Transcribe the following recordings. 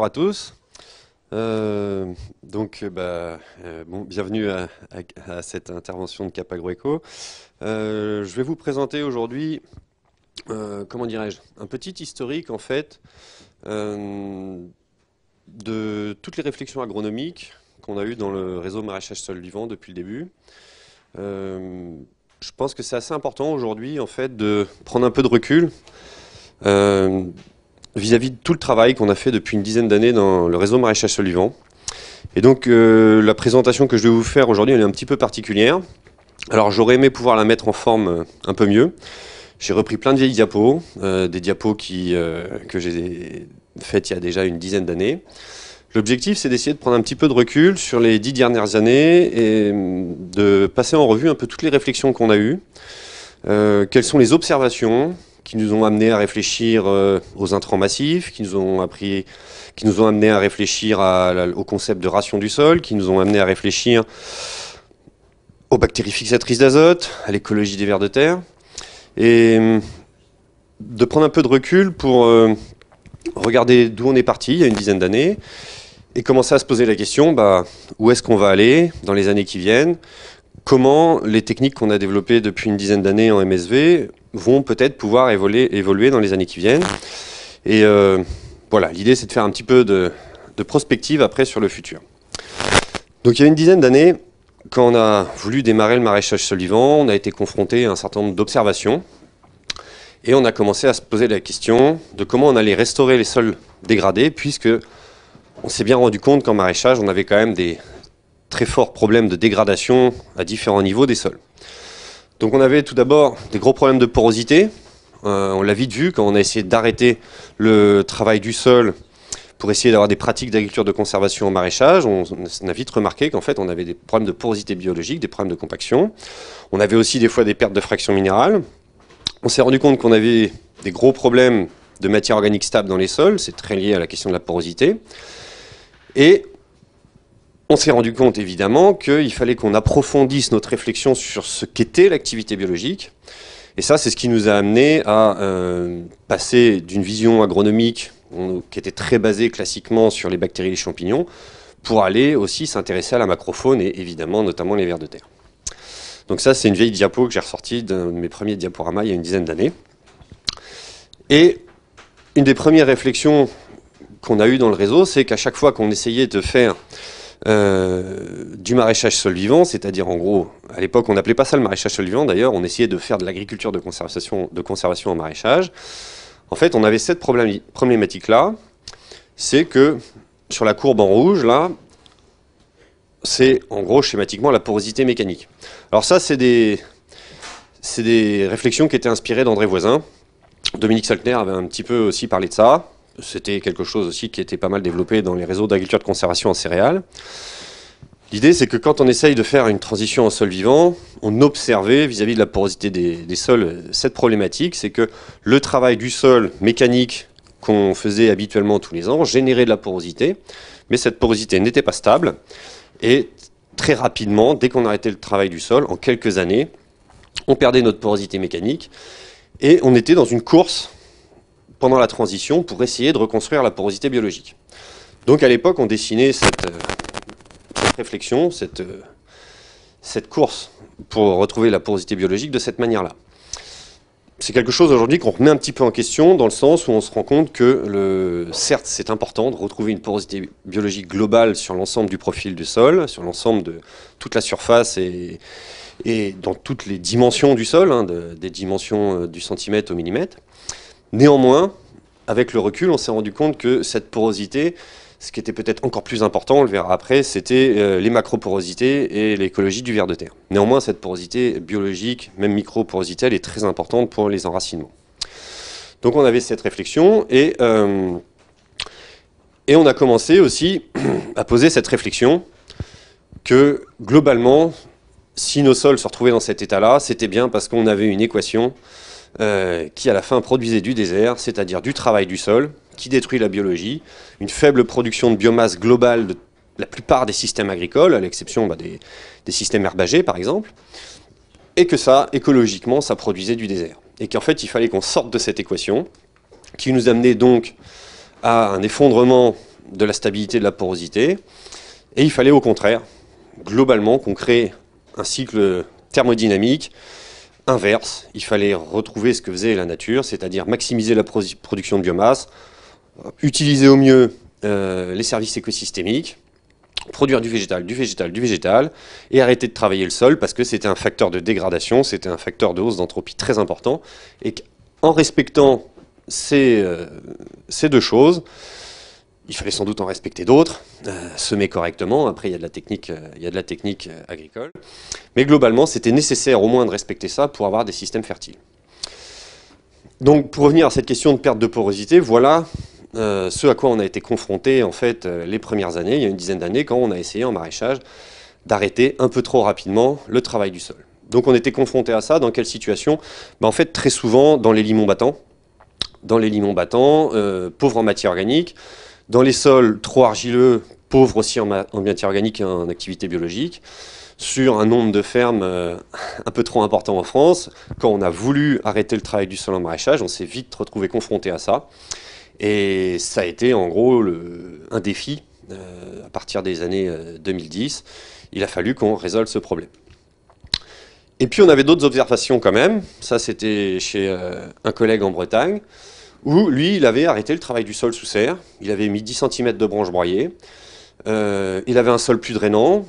bonjour à tous. Euh, donc, bah, euh, bon, bienvenue à, cette intervention de Capagroeco. Euh, je vais vous présenter aujourd'hui, euh, comment dirais-je, un petit historique en fait de toutes les réflexions agronomiques qu'on a eues dans le réseau maraîchage sol vivant depuis le début. je pense que c'est assez important aujourd'hui en fait de prendre un peu de recul vis-à-vis de tout le travail qu'on a fait depuis une dizaine d'années dans le réseau maraîchage Solivant, Et donc euh, la présentation que je vais vous faire aujourd'hui, elle est un petit peu particulière. Alors j'aurais aimé pouvoir la mettre en forme euh, un peu mieux. J'ai repris plein de vieilles diapos, euh, des diapos qui, que j'ai faites il y a déjà une dizaine d'années. L'objectif, c'est d'essayer de prendre un petit peu de recul sur les dix dernières années et hum, de passer en revue un peu toutes les réflexions qu'on a eues. quelles sont les observations qui nous ont amené à réfléchir euh, aux intrants massifs, qui nous ont appris, qui nous ont amenés à réfléchir au concept de ration du sol, qui nous ont amené à réfléchir aux bactéries fixatrices d'azote, à l'écologie des vers de terre, et hum, de prendre un peu de recul pour euh, regarder d'où on est parti il y a une dizaine d'années et commencer à se poser la question bah, où est-ce qu'on va aller dans les années qui viennent Comment les techniques qu'on a développées depuis une dizaine d'années en MSV vont peut-être pouvoir évoluer, dans les années qui viennent. Et euh, voilà, l'idée c'est de faire un petit peu de, prospective après sur le futur. Donc il y a une dizaine d'années, quand on a voulu démarrer le maraîchage solivant, on a été confronté à un certain nombre d'observations et on a commencé à se poser la question de comment on allait restaurer les sols dégradés puisque on s'est bien rendu compte qu'en maraîchage, on avait quand même des très forts problèmes de dégradation à différents niveaux des sols. Donc on avait tout d'abord des gros problèmes de porosité. Euh, on l'a vite vu quand on a essayé d'arrêter le travail du sol pour essayer d'avoir des pratiques d'agriculture de conservation au maraîchage, on, on, a vite remarqué qu'en fait on avait des problèmes de porosité biologique, des problèmes de compaction. On avait aussi des fois des pertes de fraction minérales. On s'est rendu compte qu'on avait des gros problèmes de matière organique stable dans les sols, c'est très lié à la question de la porosité. Et on s'est rendu compte évidemment qu'il fallait qu'on approfondisse notre réflexion sur ce qu'était l'activité biologique. Et ça, c'est ce qui nous a amené à euh, passer d'une vision agronomique qui était très basée classiquement sur les bactéries et les champignons, pour aller aussi s'intéresser à la macrofaune et évidemment notamment les vers de terre. Donc ça, c'est une vieille diapo que j'ai ressortie de mes premiers diaporamas il y a une dizaine d'années. Et une des premières réflexions qu'on a eues dans le réseau, c'est qu'à chaque fois qu'on essayait de faire euh, du maraîchage sol-vivant, c'est-à-dire en gros, à l'époque on n'appelait pas ça le maraîchage sol-vivant d'ailleurs, on essayait de faire de l'agriculture de conservation, de conservation en maraîchage. En fait, on avait cette problématique-là, c'est que sur la courbe en rouge, là, c'est en gros schématiquement la porosité mécanique. Alors ça, c'est des, des réflexions qui étaient inspirées d'André Voisin. Dominique Salkner avait un petit peu aussi parlé de ça. C'était quelque chose aussi qui était pas mal développé dans les réseaux d'agriculture de conservation en céréales. L'idée, c'est que quand on essaye de faire une transition en sol vivant, on observait vis-à-vis de la porosité des sols cette problématique, c'est que le travail du sol mécanique qu'on faisait habituellement tous les ans générait de la porosité, mais cette porosité n'était pas stable. Et très rapidement, dès qu'on arrêtait le travail du sol, en quelques années, on perdait notre porosité mécanique et on était dans une course pendant la transition pour essayer de reconstruire la porosité biologique. Donc à l'époque, on dessinait cette, euh, réflexion, cette, euh, cette course pour retrouver la porosité biologique de cette manière-là. C'est quelque chose aujourd'hui qu'on remet un petit peu en question dans le sens où on se rend compte que, certes, c'est important de retrouver une porosité biologique globale sur l'ensemble du profil du sol, sur l'ensemble de toute la surface et, dans toutes les dimensions du sol, hein, des dimensions euh, du centimètre au millimètre. Néanmoins, avec le recul, on s'est rendu compte que cette porosité, ce qui était peut-être encore plus important, on le verra après, c'était euh, les macroporosités et l'écologie du verre de terre. Néanmoins, cette porosité biologique, même microporosité, elle est très importante pour les enracinements. Donc on avait cette réflexion et, euh, et on a commencé aussi à poser cette réflexion que globalement, si nos sols se retrouvaient dans cet état-là, c'était bien parce qu'on avait une équation euh, qui à la fin produisait du désert, c'est-à-dire du travail du sol, qui détruit la biologie, une faible production de biomasse globale de la plupart des systèmes agricoles, à l'exception bah, des, des, systèmes herbagés par exemple, et que ça, écologiquement, ça produisait du désert. Et qu'en fait, il fallait qu'on sorte de cette équation, qui nous amenait donc à un effondrement de la stabilité de la porosité, et il fallait au contraire, globalement, qu'on crée un cycle thermodynamique inverse. Il fallait retrouver ce que faisait la nature, c'est-à-dire maximiser la production de biomasse, euh, utiliser au mieux euh, les services écosystémiques, produire du végétal, du végétal, du végétal, et arrêter de travailler le sol parce que c'était un facteur de dégradation, c'était un facteur de hausse d'entropie très important, et en respectant euh, ces deux choses, il fallait sans doute en respecter d'autres, euh, semer correctement. Après, il y a de la technique, euh, euh, agricole. Mais globalement, c'était nécessaire au moins de respecter ça pour avoir des systèmes fertiles. Donc, pour revenir à cette question de perte de porosité, voilà ce à quoi on a été confronté en fait les premières années, il y a une dizaine d'années, quand on a essayé en maraîchage d'arrêter un peu trop rapidement le travail du sol. Donc on était confronté à ça, dans quelle situation ben, En fait, très souvent dans les limons battants, dans les limons battants, pauvres en matière organique, dans les sols trop argileux, pauvres aussi en, matière organique et en activité biologique, sur un nombre de fermes euh, un peu trop important en France. Quand on a voulu arrêter le travail du sol en maraîchage, on s'est vite retrouvé confronté à ça. Et ça a été en gros un défi euh, à partir des années 2010. Euh, Il a fallu qu'on résolve ce problème. Et puis on avait d'autres observations quand même. Ça c'était chez un collègue en Bretagne où lui, il avait arrêté le travail du sol sous serre, il avait mis 10 cm de branches broyées, euh, il avait un sol plus drainant,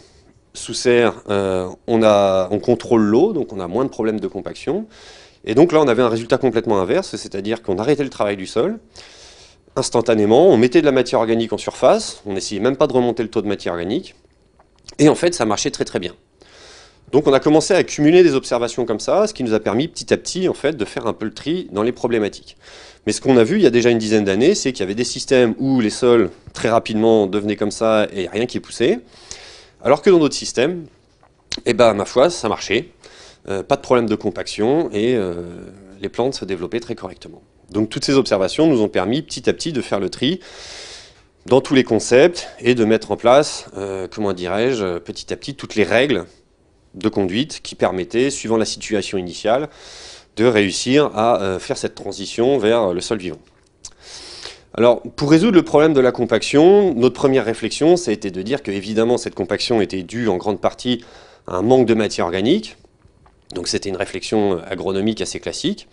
sous serre, euh, on, a, on contrôle l'eau, donc on a moins de problèmes de compaction, et donc là, on avait un résultat complètement inverse, c'est-à-dire qu'on arrêtait le travail du sol, instantanément, on mettait de la matière organique en surface, on n'essayait même pas de remonter le taux de matière organique, et en fait, ça marchait très très bien. Donc on a commencé à accumuler des observations comme ça, ce qui nous a permis petit à petit en fait, de faire un peu le tri dans les problématiques. Mais ce qu'on a vu il y a déjà une dizaine d'années, c'est qu'il y avait des systèmes où les sols très rapidement devenaient comme ça et rien qui poussait, alors que dans d'autres systèmes, eh ben, ma foi, ça marchait, euh, pas de problème de compaction et euh, les plantes se développaient très correctement. Donc toutes ces observations nous ont permis petit à petit de faire le tri dans tous les concepts et de mettre en place, euh, comment dirais-je, petit à petit toutes les règles de conduite qui permettait, suivant la situation initiale, de réussir à euh, faire cette transition vers le sol vivant. Alors, pour résoudre le problème de la compaction, notre première réflexion, ça a été de dire que, évidemment, cette compaction était due en grande partie à un manque de matière organique. Donc, c'était une réflexion euh, agronomique assez classique.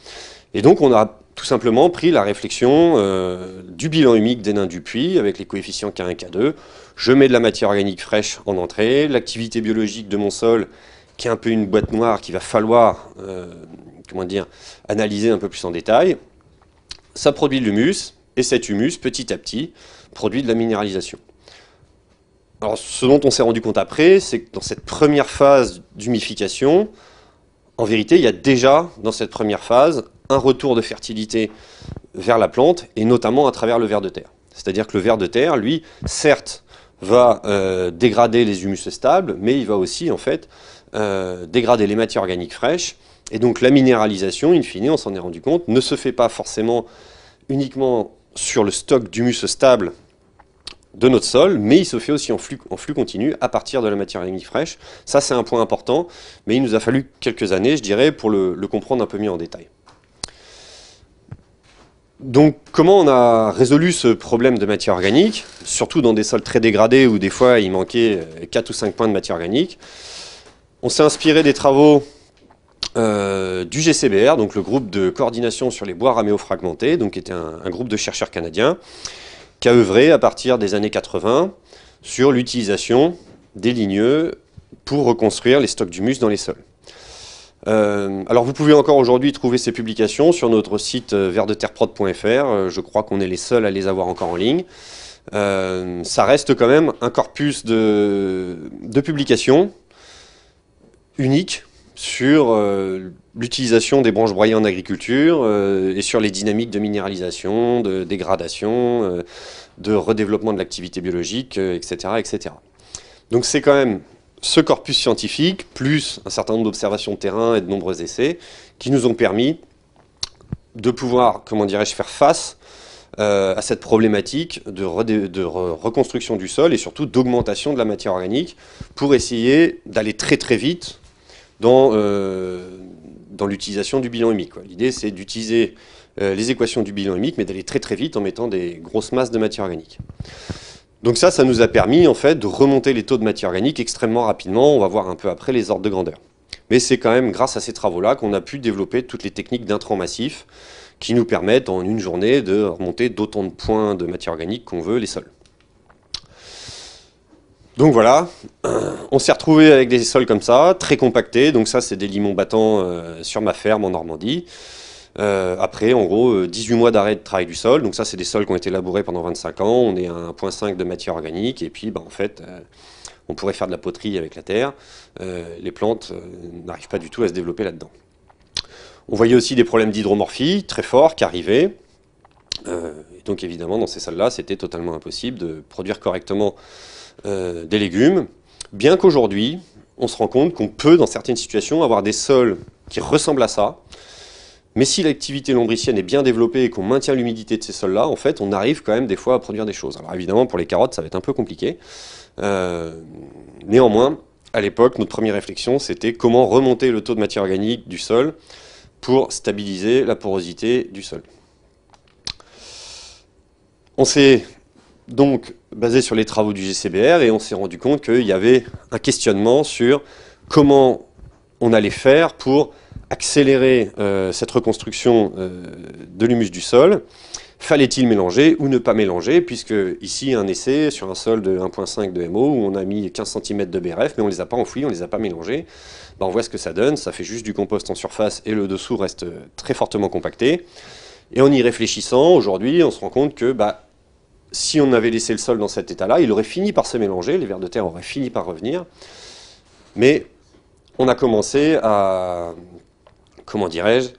Et donc on a tout simplement pris la réflexion euh, du bilan humique des nains du puits avec les coefficients K1, K2. Je mets de la matière organique fraîche en entrée, l'activité biologique de mon sol qui est un peu une boîte noire qu'il va falloir euh, comment dire, analyser un peu plus en détail. Ça produit de l'humus et cet humus petit à petit produit de la minéralisation. Alors, ce dont on s'est rendu compte après, c'est que dans cette première phase d'humification, en vérité, il y a déjà, dans cette première phase, un retour de fertilité vers la plante, et notamment à travers le ver de terre. C'est-à-dire que le ver de terre, lui, certes, va euh, dégrader les humus stables, mais il va aussi, en fait, euh, dégrader les matières organiques fraîches. Et donc la minéralisation, in fine, on s'en est rendu compte, ne se fait pas forcément uniquement sur le stock d'humus stable de notre sol, mais il se fait aussi en flux, continu à partir de la matière organique fraîche. Ça, c'est un point important, mais il nous a fallu quelques années, je dirais, pour le comprendre un peu mieux en détail. Donc comment on a résolu ce problème de matière organique, surtout dans des sols très dégradés où des fois il manquait 4 euh, ou 5 points de matière organique On s'est inspiré des travaux euh, du GCBR, donc le groupe de coordination sur les bois fragmentés, donc qui était un, un, groupe de chercheurs canadiens, qui a œuvré à partir des années 80 sur l'utilisation des ligneux pour reconstruire les stocks d'humus dans les sols. Euh, alors vous pouvez encore aujourd'hui trouver ces publications sur notre site euh, verdeterreprod.fr. Euh, je crois qu'on est les seuls à les avoir encore en ligne. ça reste quand même un corpus de, publications unique sur l'utilisation des branches broyées en agriculture et sur les dynamiques de minéralisation, de dégradation, de redéveloppement de l'activité biologique, etc., etc. Donc c'est quand même ce corpus scientifique, plus un certain nombre d'observations de terrain et de nombreux essais, qui nous ont permis de pouvoir, comment dirais-je, faire face euh, à cette problématique de, reconstruction du sol et surtout d'augmentation de la matière organique pour essayer d'aller très très vite dans, euh, dans l'utilisation du bilan humique. L'idée c'est d'utiliser euh, les équations du bilan humique, mais d'aller très très vite en mettant des grosses masses de matière organique. Donc ça, ça nous a permis en fait de remonter les taux de matière organique extrêmement rapidement. On va voir un peu après les ordres de grandeur. Mais c'est quand même grâce à ces travaux-là qu'on a pu développer toutes les techniques d'intrants massifs qui nous permettent en une journée de remonter d'autant de points de matière organique qu'on veut les sols. Donc voilà, on s'est retrouvé avec des sols comme ça, très compactés. Donc ça, c'est des limons battants euh, sur ma ferme en Normandie. Euh, après, en gros, 18 euh, mois d'arrêt de travail du sol. Donc ça, c'est des sols qui ont été labourés pendant 25 ans. On est à 1,5 de matière organique. Et puis, bah, en fait, euh, on pourrait faire de la poterie avec la terre. les plantes n'arrivent pas du tout à se développer là-dedans. On voyait aussi des problèmes d'hydromorphie très forts qui arrivaient. donc, évidemment, dans ces salles-là, c'était totalement impossible de produire correctement des légumes. Bien qu'aujourd'hui, on se rend compte qu'on peut, dans certaines situations, avoir des sols qui ressemblent à ça, mais si l'activité lombricienne est bien développée et qu'on maintient l'humidité de ces sols-là, en fait, on arrive quand même des fois à produire des choses. Alors évidemment, pour les carottes, ça va être un peu compliqué. Euh, néanmoins, à l'époque, notre première réflexion, c'était comment remonter le taux de matière organique du sol pour stabiliser la porosité du sol. On s'est donc basé sur les travaux du GCBR et on s'est rendu compte qu'il y avait un questionnement sur comment on allait faire pour accélérer euh, cette reconstruction euh, de l'humus du sol, fallait-il mélanger ou ne pas mélanger, puisque ici un essai sur un sol de 1.5 de MO où on a mis 15 cm de BRF, mais on ne les a pas enfouis, on ne les a pas mélangés, ben, on voit ce que ça donne, ça fait juste du compost en surface et le dessous reste euh, très fortement compacté. Et en y réfléchissant, aujourd'hui, on se rend compte que bah, si on avait laissé le sol dans cet état-là, il aurait fini par se mélanger, les vers de terre auraient fini par revenir. Mais on a commencé à comment dirais-je,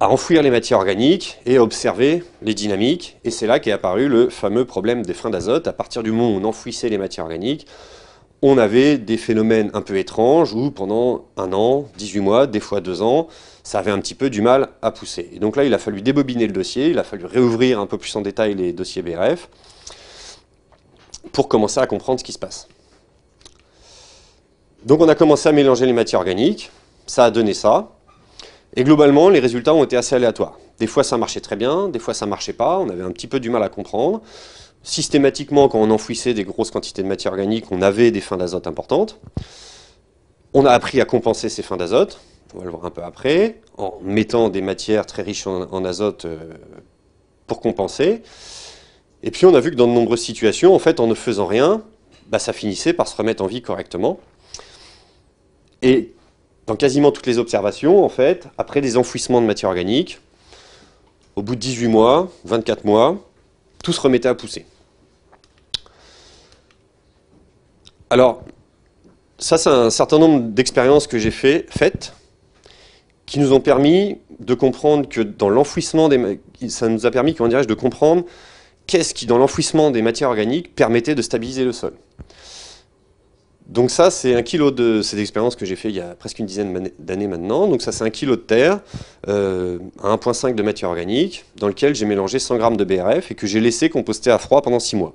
à enfouir les matières organiques et à observer les dynamiques. Et c'est là qu'est apparu le fameux problème des freins d'azote. À partir du moment où on enfouissait les matières organiques, on avait des phénomènes un peu étranges où pendant un an, 18 mois, des fois deux ans, ça avait un petit peu du mal à pousser. Et donc là, il a fallu débobiner le dossier, il a fallu réouvrir un peu plus en détail les dossiers BRF pour commencer à comprendre ce qui se passe. Donc on a commencé à mélanger les matières organiques, ça a donné ça, et globalement, les résultats ont été assez aléatoires. Des fois, ça marchait très bien, des fois, ça marchait pas, on avait un petit peu du mal à comprendre. Systématiquement, quand on enfouissait des grosses quantités de matières organique, on avait des fins d'azote importantes. On a appris à compenser ces fins d'azote, on va le voir un peu après, en mettant des matières très riches en, azote euh, pour compenser. Et puis on a vu que dans de nombreuses situations, en fait, en ne faisant rien, bah, ça finissait par se remettre en vie correctement. Et dans quasiment toutes les observations, en fait, après des enfouissements de matière organique, au bout de 18 mois, 24 mois, tout se remettait à pousser. Alors, ça, c'est un certain nombre d'expériences que j'ai faites qui nous ont permis de comprendre que dans l'enfouissement des... Ça nous a permis, comment dirais-je, de comprendre qu'est-ce qui, dans l'enfouissement des matières organiques, permettait de stabiliser le sol. Donc ça, c'est un kilo de ces expérience que j'ai fait il y a presque une dizaine d'années maintenant. Donc ça, c'est un kilo de terre euh, à 1,5 de matière organique dans lequel j'ai mélangé 100 grammes de BRF et que j'ai laissé composter à froid pendant 6 mois.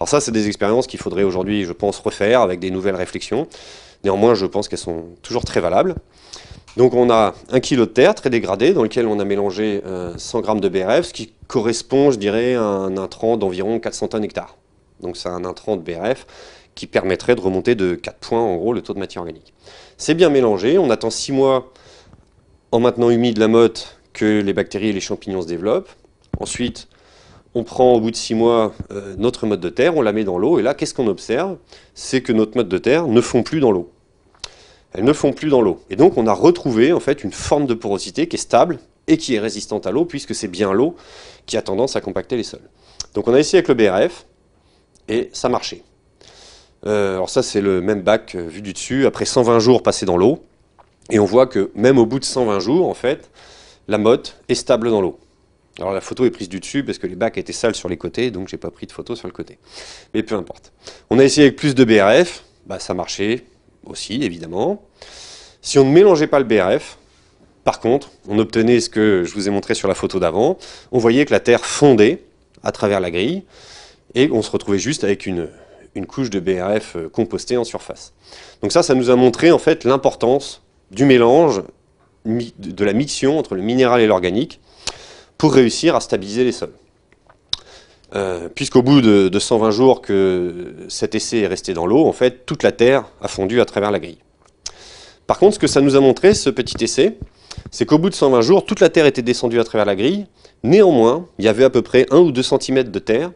Alors ça, c'est des expériences qu'il faudrait aujourd'hui, je pense, refaire avec des nouvelles réflexions. Néanmoins, je pense qu'elles sont toujours très valables. Donc on a un kilo de terre très dégradé dans lequel on a mélangé 100 euh, grammes de BRF, ce qui correspond, je dirais, à un intrant d'environ 400 tonnes Donc c'est un intrant de BRF qui permettrait de remonter de 4 points, en gros, le taux de matière organique. C'est bien mélangé, on attend 6 mois en maintenant humide la motte que les bactéries et les champignons se développent. Ensuite, on prend au bout de 6 mois euh, notre motte de terre, on la met dans l'eau, et là, qu'est-ce qu'on observe C'est que notre motte de terre ne fond plus dans l'eau. Elles ne font plus dans l'eau. Et donc, on a retrouvé en fait une forme de porosité qui est stable et qui est résistante à l'eau, puisque c'est bien l'eau qui a tendance à compacter les sols. Donc, on a essayé avec le BRF, et ça marchait. Euh, alors ça, c'est le même bac euh, vu du dessus, après 120 jours passés dans l'eau. Et on voit que même au bout de 120 jours, en fait, la motte est stable dans l'eau. Alors la photo est prise du dessus parce que les bacs étaient sales sur les côtés, donc j'ai pas pris de photo sur le côté. Mais peu importe. On a essayé avec plus de BRF, bah, ça marchait aussi évidemment. Si on ne mélangeait pas le BRF, par contre, on obtenait ce que je vous ai montré sur la photo d'avant. On voyait que la terre fondait à travers la grille et on se retrouvait juste avec une, une couche de BRF euh, compostée en surface. Donc ça, ça nous a montré en fait l'importance du mélange, de la mixion entre le minéral et l'organique pour réussir à stabiliser les sols. Euh, puisqu'au bout de, de, 120 jours que cet essai est resté dans l'eau, en fait, toute la terre a fondu à travers la grille. Par contre, ce que ça nous a montré, ce petit essai, c'est qu'au bout de 120 jours, toute la terre était descendue à travers la grille. Néanmoins, il y avait à peu près 1 ou 2 cm de terre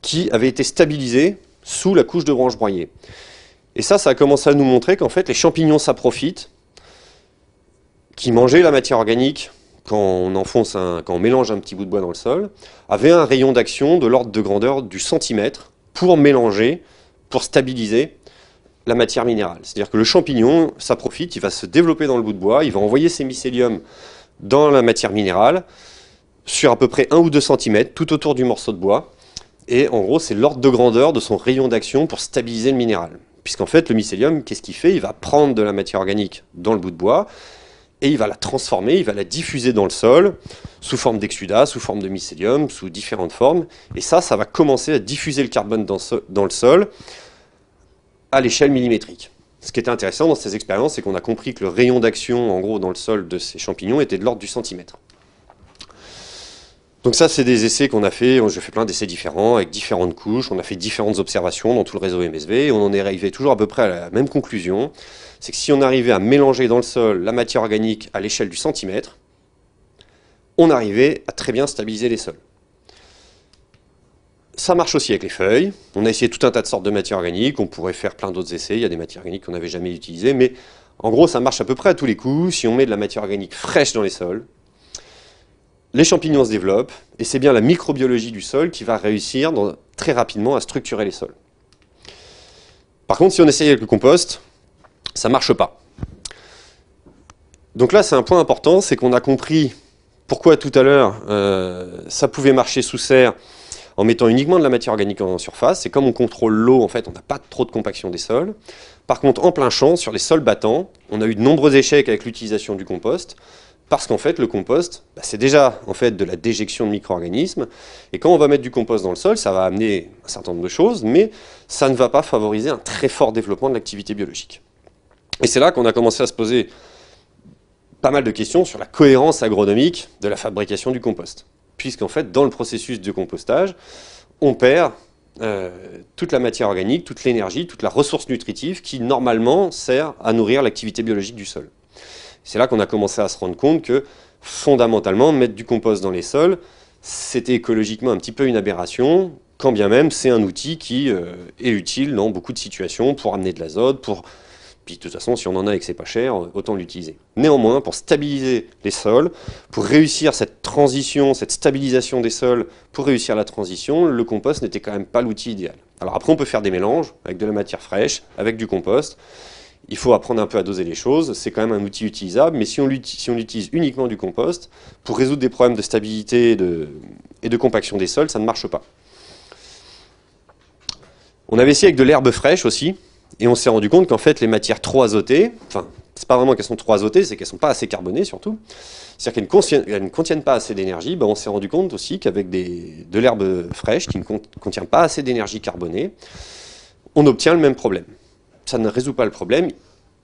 qui avait été stabilisée sous la couche de branches broyées. Et ça, ça a commencé à nous montrer qu'en fait, les champignons saprophytes, qui mangeaient la matière organique quand on enfonce un, quand on mélange un petit bout de bois dans le sol, avaient un rayon d'action de l'ordre de grandeur du centimètre pour mélanger, pour stabiliser la matière minérale. C'est-à-dire que le champignon, ça il va se développer dans le bout de bois, il va envoyer ses mycéliums dans la matière minérale sur à peu près 1 ou 2 cm tout autour du morceau de bois. Et en gros, c'est l'ordre de grandeur de son rayon d'action pour stabiliser le minéral. Puisqu'en fait, le mycélium, qu'est-ce qu'il fait Il va prendre de la matière organique dans le bout de bois et il va la transformer, il va la diffuser dans le sol sous forme d'exudat, sous forme de mycélium, sous différentes formes. Et ça, ça va commencer à diffuser le carbone dans, dans le sol à l'échelle millimétrique. Ce qui était intéressant dans ces expériences, c'est qu'on a compris que le rayon d'action, en gros, dans le sol de ces champignons était de l'ordre du centimètre. Donc ça, c'est des essais qu'on a fait, je fais plein d'essais différents, avec différentes couches, on a fait différentes observations dans tout le réseau MSV, et on en est arrivé toujours à peu près à la même conclusion, c'est que si on arrivait à mélanger dans le sol la matière organique à l'échelle du centimètre, on arrivait à très bien stabiliser les sols. Ça marche aussi avec les feuilles, on a essayé tout un tas de sortes de matières organiques, on pourrait faire plein d'autres essais, il y a des matières organiques qu'on n'avait jamais utilisées, mais en gros ça marche à peu près à tous les coups, si on met de la matière organique fraîche dans les sols, les champignons se développent, et c'est bien la microbiologie du sol qui va réussir très rapidement à structurer les sols. Par contre, si on essaye avec le compost, ça ne marche pas. Donc là, c'est un point important, c'est qu'on a compris pourquoi tout à l'heure, euh, ça pouvait marcher sous serre en mettant uniquement de la matière organique en surface. Et comme on contrôle l'eau, en fait, on n'a pas trop de compaction des sols. Par contre, en plein champ, sur les sols battants, on a eu de nombreux échecs avec l'utilisation du compost. Parce qu'en fait, le compost, bah, c'est déjà en fait de la déjection de micro-organismes. Et quand on va mettre du compost dans le sol, ça va amener un certain nombre de choses, mais ça ne va pas favoriser un très fort développement de l'activité biologique. Et c'est là qu'on a commencé à se poser pas mal de questions sur la cohérence agronomique de la fabrication du compost. Puisqu'en fait, dans le processus de compostage, on perd euh, toute la matière organique, toute l'énergie, toute la ressource nutritive qui normalement sert à nourrir l'activité biologique du sol. C'est là qu'on a commencé à se rendre compte que, fondamentalement, mettre du compost dans les sols, c'était écologiquement un petit peu une aberration, quand bien même c'est un outil qui euh, est utile dans beaucoup de situations pour amener de l'azote, pour... Puis de toute façon, si on en a et que c'est pas cher, autant l'utiliser. Néanmoins, pour stabiliser les sols, pour réussir cette transition, cette stabilisation des sols, pour réussir la transition, le compost n'était quand même pas l'outil idéal. Alors après, on peut faire des mélanges avec de la matière fraîche, avec du compost il faut apprendre un peu à doser les choses. C'est quand même un outil utilisable, mais si on l'utilise uniquement du compost, pour résoudre des problèmes de stabilité et de, compaction des sols, ça ne marche pas. On avait essayé avec de l'herbe fraîche aussi, et on s'est rendu compte qu'en fait, les matières trop azotées, enfin, c'est pas vraiment qu'elles sont trop azotées, c'est qu'elles sont pas assez carbonées surtout. C'est-à-dire qu'elles ne, contiennent pas assez d'énergie. Ben, on s'est rendu compte aussi qu'avec de l'herbe fraîche qui ne contient pas assez d'énergie carbonée, on obtient le même problème ça ne résout pas le problème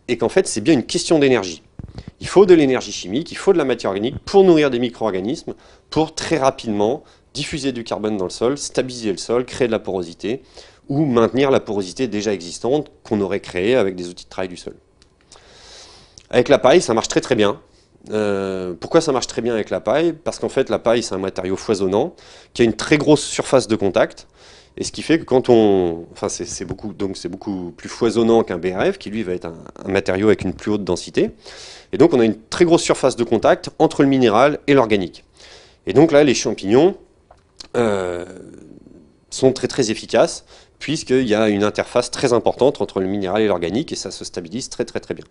et qu'en fait, c'est bien une question d'énergie. Il faut de l'énergie chimique, il faut de la matière organique pour nourrir des micro-organismes, pour très rapidement diffuser du carbone dans le sol, stabiliser le sol, créer de la porosité ou maintenir la porosité déjà existante qu'on aurait créée avec des outils de travail du sol. Avec la paille, ça marche très très bien. Euh, pourquoi ça marche très bien avec la paille Parce qu'en fait, la paille, c'est un matériau foisonnant qui a une très grosse surface de contact et ce qui fait que quand on, enfin c'est beaucoup, beaucoup plus foisonnant qu'un BRF qui lui va être un, matériau avec une plus haute densité. Et donc on a une très grosse surface de contact entre le minéral et l'organique. Et donc là les champignons euh, sont très très efficaces puisqu'il y a une interface très importante entre le minéral et l'organique et ça se stabilise très très très bien.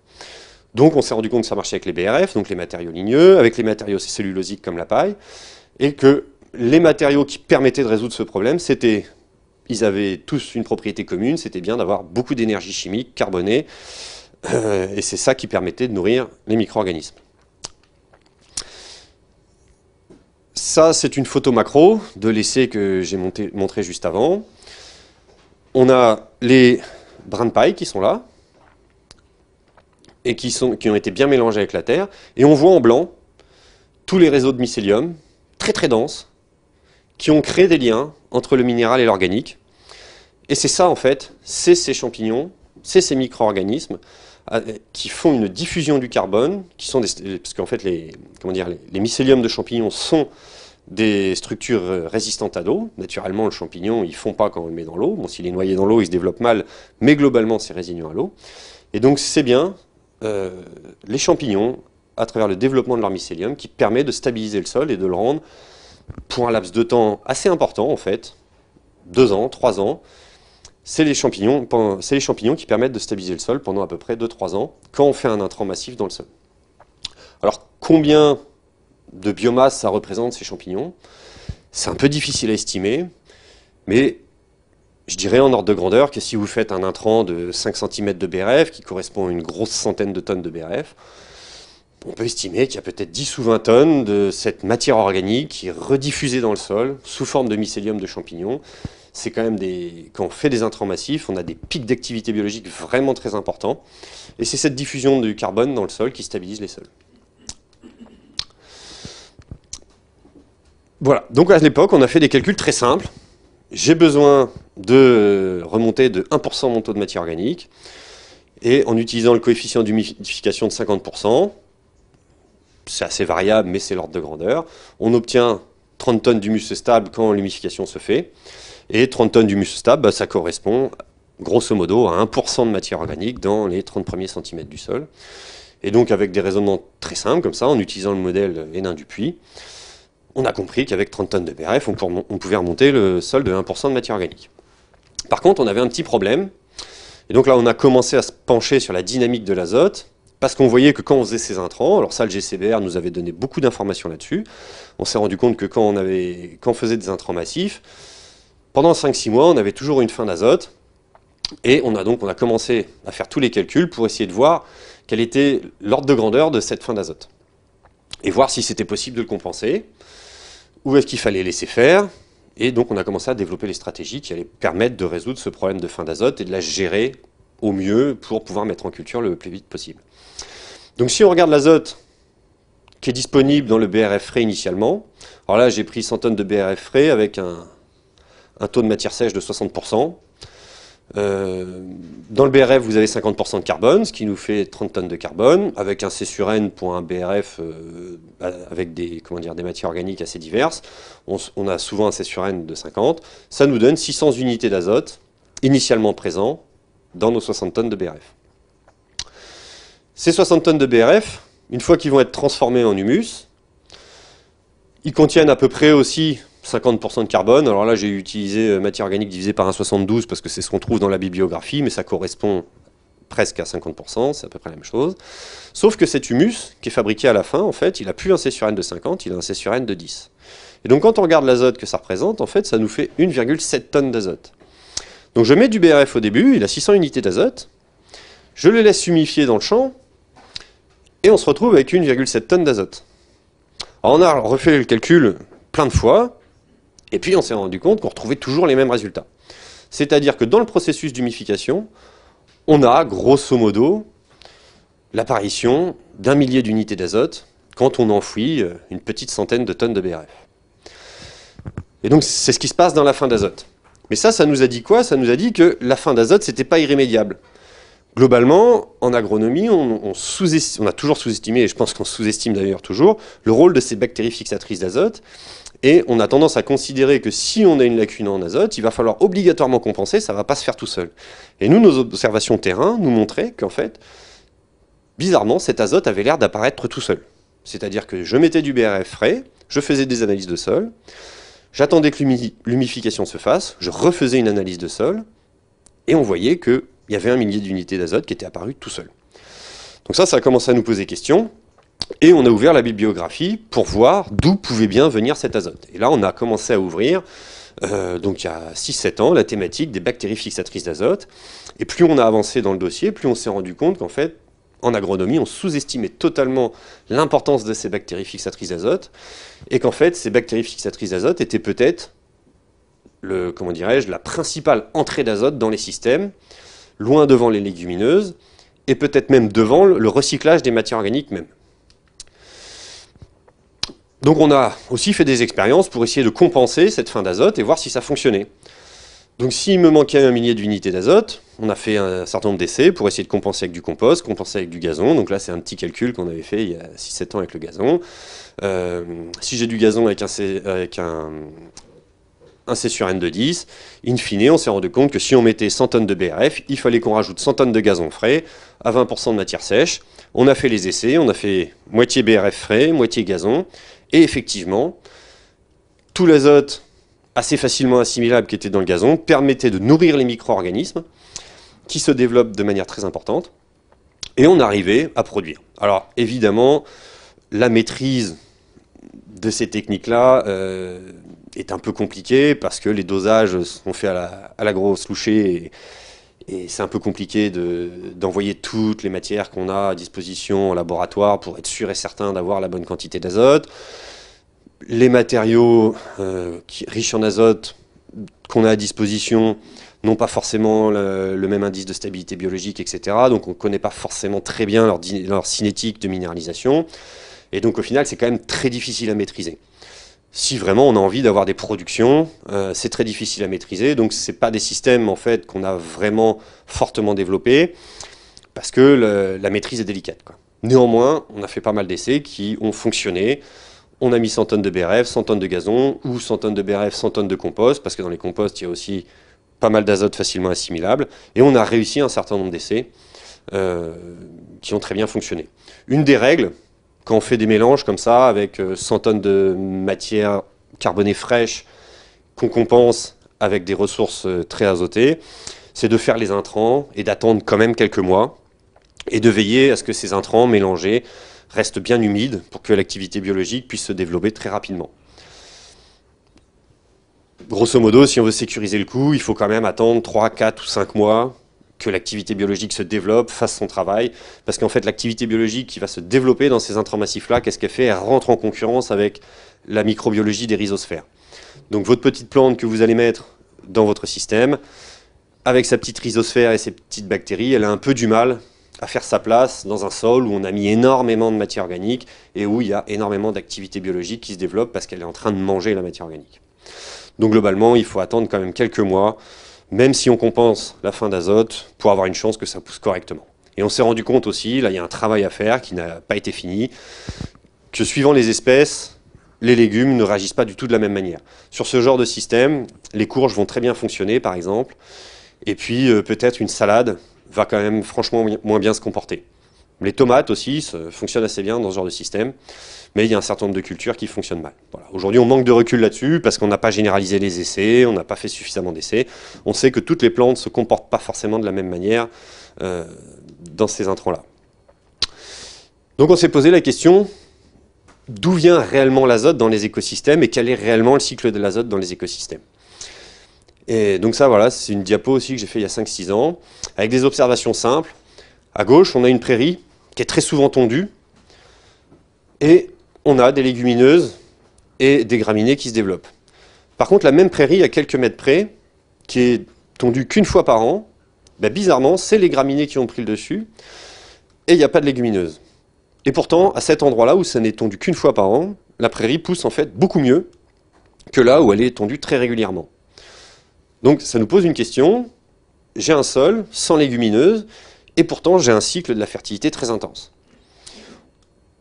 Donc on s'est rendu compte que ça marchait avec les BRF, donc les matériaux ligneux, avec les matériaux cellulosiques comme la paille, et que les matériaux qui permettaient de résoudre ce problème, c'était ils avaient tous une propriété commune, c'était bien d'avoir beaucoup d'énergie chimique carbonée, euh, et c'est ça qui permettait de nourrir les micro-organismes. Ça, c'est une photo macro de l'essai que j'ai montré juste avant. On a les brins de paille qui sont là, et qui ont été bien mélangés avec la Terre, et on voit en blanc tous les réseaux de mycélium, très très denses, qui ont créé des liens entre le minéral et l'organique. Et c'est ça en fait, c'est ces champignons, c'est ces micro-organismes euh, qui font une diffusion du carbone, qui sont euh, parce qu'en fait les, comment dire, les, mycéliums de champignons sont des structures euh, résistantes à l'eau. Naturellement, le champignon, il ne fond pas quand on le met dans l'eau. Bon, s'il est noyé dans l'eau, il se développe mal, mais globalement, c'est résilient à l'eau. Et donc, c'est bien les champignons, à travers le développement de leur mycélium, qui permet de stabiliser le sol et de le rendre pour un laps de temps assez important en fait, deux ans, trois ans, c'est les, champignons, c'est les champignons qui permettent de stabiliser le sol pendant à peu près 2-3 ans quand on fait un intrant massif dans le sol. Alors combien de biomasse ça représente ces champignons C'est un peu difficile à estimer, mais je dirais en ordre de grandeur que si vous faites un intrant de 5 cm de BRF, qui correspond à une grosse centaine de tonnes de BRF, on peut estimer qu'il y a peut-être 10 ou 20 tonnes de cette matière organique qui est rediffusée dans le sol sous forme de mycélium de champignons. C'est quand même des... Quand on fait des intrants massifs, on a des pics d'activité biologique vraiment très importants. Et c'est cette diffusion du carbone dans le sol qui stabilise les sols. Voilà, donc à l'époque, on a fait des calculs très simples. J'ai besoin de remonter de 1% mon taux de matière organique. Et en utilisant le coefficient d'humidification de 50%, c'est assez variable, mais c'est l'ordre de grandeur. On obtient 30 tonnes d'humus stable quand l'humification se fait. Et 30 tonnes d'humus stable, bah, ça correspond grosso modo à 1% de matière organique dans les 30 premiers centimètres du sol. Et donc avec des raisonnements très simples comme ça, en utilisant le modèle du puits, on a compris qu'avec 30 tonnes de BRF, on pouvait remonter le sol de 1% de matière organique. Par contre, on avait un petit problème. Et donc là, on a commencé à se pencher sur la dynamique de l'azote parce qu'on voyait que quand on faisait ces intrants, alors ça le GCBR nous avait donné beaucoup d'informations là-dessus, on s'est rendu compte que quand on, avait, quand faisait des intrants massifs, pendant 5-6 mois, on avait toujours une fin d'azote, et on a donc on a commencé à faire tous les calculs pour essayer de voir quelle était l'ordre de grandeur de cette fin d'azote, et voir si c'était possible de le compenser, ou est-ce qu'il fallait laisser faire, et donc on a commencé à développer les stratégies qui allaient permettre de résoudre ce problème de fin d'azote et de la gérer au mieux pour pouvoir mettre en culture le plus vite possible. Donc si on regarde l'azote qui est disponible dans le BRF frais initialement, alors là j'ai pris 100 tonnes de BRF frais avec un, taux de matière sèche de 60%. Euh, dans le BRF, vous avez 50% de carbone, ce qui nous fait 30 tonnes de carbone, avec un C sur N pour un BRF euh, avec des, comment dire, des matières organiques assez diverses. On, a souvent un C sur N de 50. Ça nous donne 600 unités d'azote initialement présent dans nos 60 tonnes de BRF. Ces 60 tonnes de BRF, une fois qu'ils vont être transformés en humus, ils contiennent à peu près aussi 50% de carbone. Alors là, j'ai utilisé euh, matière organique divisée par 72 parce que c'est ce qu'on trouve dans la bibliographie, mais ça correspond presque à 50%, c'est à peu près la même chose. Sauf que cet humus qui est fabriqué à la fin, en fait, il n'a plus un C sur N de 50, il a un C sur N de 10. Et donc quand on regarde l'azote que ça représente, en fait, ça nous fait 1,7 tonnes d'azote. Donc je mets du BRF au début, il a 600 unités d'azote, je le laisse humifier dans le champ, et on se retrouve avec 1,7 tonnes d'azote. On a refait le calcul plein de fois, et puis on s'est rendu compte qu'on retrouvait toujours les mêmes résultats. C'est-à-dire que dans le processus d'humification, on a grosso modo l'apparition d'un millier d'unités d'azote quand on enfouit euh, une petite centaine de tonnes de BRF. Et donc c'est ce qui se passe dans la fin d'azote. Mais ça, ça nous a dit quoi Ça nous a dit que la fin d'azote, c'était pas irrémédiable. Globalement, en agronomie, on, a toujours sous-estimé, et je pense qu'on sous-estime d'ailleurs toujours, le rôle de ces bactéries fixatrices d'azote. Et on a tendance à considérer que si on a une lacune en azote, il va falloir obligatoirement compenser, ça ne va pas se faire tout seul. Et nous, nos observations terrain nous montraient qu'en fait, bizarrement, cet azote avait l'air d'apparaître tout seul. C'est-à-dire que je mettais du BRF frais, je faisais des analyses de sol, j'attendais que l'humification se fasse, je refaisais une analyse de sol, et on voyait que il y avait un millier d'unités d'azote qui étaient apparues tout seul. Donc ça, ça a commencé à nous poser question. Et on a ouvert la bibliographie pour voir d'où pouvait bien venir cet azote. Et là, on a commencé à ouvrir, euh, donc il y a 6-7 ans, la thématique des bactéries fixatrices d'azote. Et plus on a avancé dans le dossier, plus on s'est rendu compte qu'en fait, en agronomie, on sous-estimait totalement l'importance de ces bactéries fixatrices d'azote, et qu'en fait, ces bactéries fixatrices d'azote étaient peut-être, le, comment dirais-je, la principale entrée d'azote dans les systèmes, loin devant les légumineuses, et peut-être même devant le recyclage des matières organiques même. Donc on a aussi fait des expériences pour essayer de compenser cette fin d'azote et voir si ça fonctionnait. Donc s'il me manquait un millier d'unités d'azote, on a fait un certain nombre d'essais pour essayer de compenser avec du compost, compenser avec du gazon. Donc là c'est un petit calcul qu'on avait fait il y a 6-7 ans avec le gazon. Euh, si j'ai du gazon avec un, avec un, un C sur N de 10. In fine, on s'est rendu compte que si on mettait 100 tonnes de BRF, il fallait qu'on rajoute 100 tonnes de gazon frais à 20% de matière sèche. On a fait les essais, on a fait moitié BRF frais, moitié gazon. Et effectivement, tout l'azote assez facilement assimilable qui était dans le gazon permettait de nourrir les micro-organismes qui se développent de manière très importante. Et on arrivait à produire. Alors évidemment, la maîtrise de ces techniques-là euh, est un peu compliqué parce que les dosages sont faits à la, à la grosse louchée et, c'est un peu compliqué d'envoyer toutes les matières qu'on a à disposition en laboratoire pour être sûr et certain d'avoir la bonne quantité d'azote. Les matériaux euh, qui, riches en azote qu'on a à disposition n'ont pas forcément le, même indice de stabilité biologique, etc. Donc on ne connaît pas forcément très bien leur, leur cinétique de minéralisation. Et donc au final, c'est quand même très difficile à maîtriser si vraiment on a envie d'avoir des productions, euh, c'est très difficile à maîtriser. Donc ce pas des systèmes en fait qu'on a vraiment fortement développés parce que la maîtrise est délicate. Néanmoins, on a fait pas mal d'essais qui ont fonctionné. On a mis 100 tonnes de BRF, 100 tonnes de gazon ou 100 tonnes de BRF, 100 tonnes de compost parce que dans les composts il y a aussi pas mal d'azote facilement assimilable et on a réussi un certain nombre d'essais euh, qui ont très bien fonctionné. Une des règles quand on fait des mélanges comme ça, avec 100 euh, tonnes de matière carbonée fraîche, qu'on compense avec des ressources euh, très azotées, c'est de faire les intrants et d'attendre quand même quelques mois, et de veiller à ce que ces intrants mélangés restent bien humides pour que l'activité biologique puisse se développer très rapidement grosso modo, si on veut sécuriser le coup, il faut quand même attendre 3, 4 ou 5 mois que l'activité biologique se développe, fasse son travail, parce qu'en fait l'activité biologique qui va se développer dans ces intramassifs-là, qu'est-ce qu'elle fait Elle rentre en concurrence avec la microbiologie des rhizosphères. Donc votre petite plante que vous allez mettre dans votre système, avec sa petite rhizosphère et ses petites bactéries, elle a un peu du mal à faire sa place dans un sol où on a mis énormément de matière organique et où il y a énormément d'activité biologique qui se développe parce qu'elle est en train de manger la matière organique. Donc globalement, il faut attendre quand même quelques mois même si on compense la fin d'azote, pour avoir une chance que ça pousse correctement. Et on s'est rendu compte aussi, là il y a un travail à faire qui n'a pas été fini, que suivant les espèces, les légumes ne réagissent pas du tout de la même manière. Sur ce genre de système, les courges vont très bien fonctionner par exemple, et puis euh, peut-être une salade va quand même franchement moins bien se comporter. Les tomates aussi fonctionnent assez bien dans ce genre de système mais il y a un certain nombre de cultures qui fonctionnent mal. Aujourd'hui, on manque de recul là-dessus parce qu'on n'a pas généralisé les essais, on n'a pas fait suffisamment d'essais. On sait que toutes les plantes ne se comportent pas forcément de la même manière euh, dans ces intrants-là. Donc on s'est posé la question d'où vient réellement l'azote dans les écosystèmes et quel est réellement le cycle de l'azote dans les écosystèmes. Et donc ça, voilà, c'est une diapo aussi que j'ai fait il y a 5-6 ans, avec des observations simples. À gauche, on a une prairie qui est très souvent tondue, et on a des légumineuses et des graminées qui se développent. Par contre, la même prairie à quelques mètres près, qui est tondue qu'une fois par an, bah, bizarrement, c'est les graminées qui ont pris le dessus, et il n'y a pas de légumineuses. Et pourtant, à cet endroit-là où ça n'est tondu qu'une fois par an, la prairie pousse en fait beaucoup mieux que là où elle est tondue très régulièrement. Donc ça nous pose une question, j'ai un sol sans légumineuses, et pourtant j'ai un cycle de la fertilité très intense.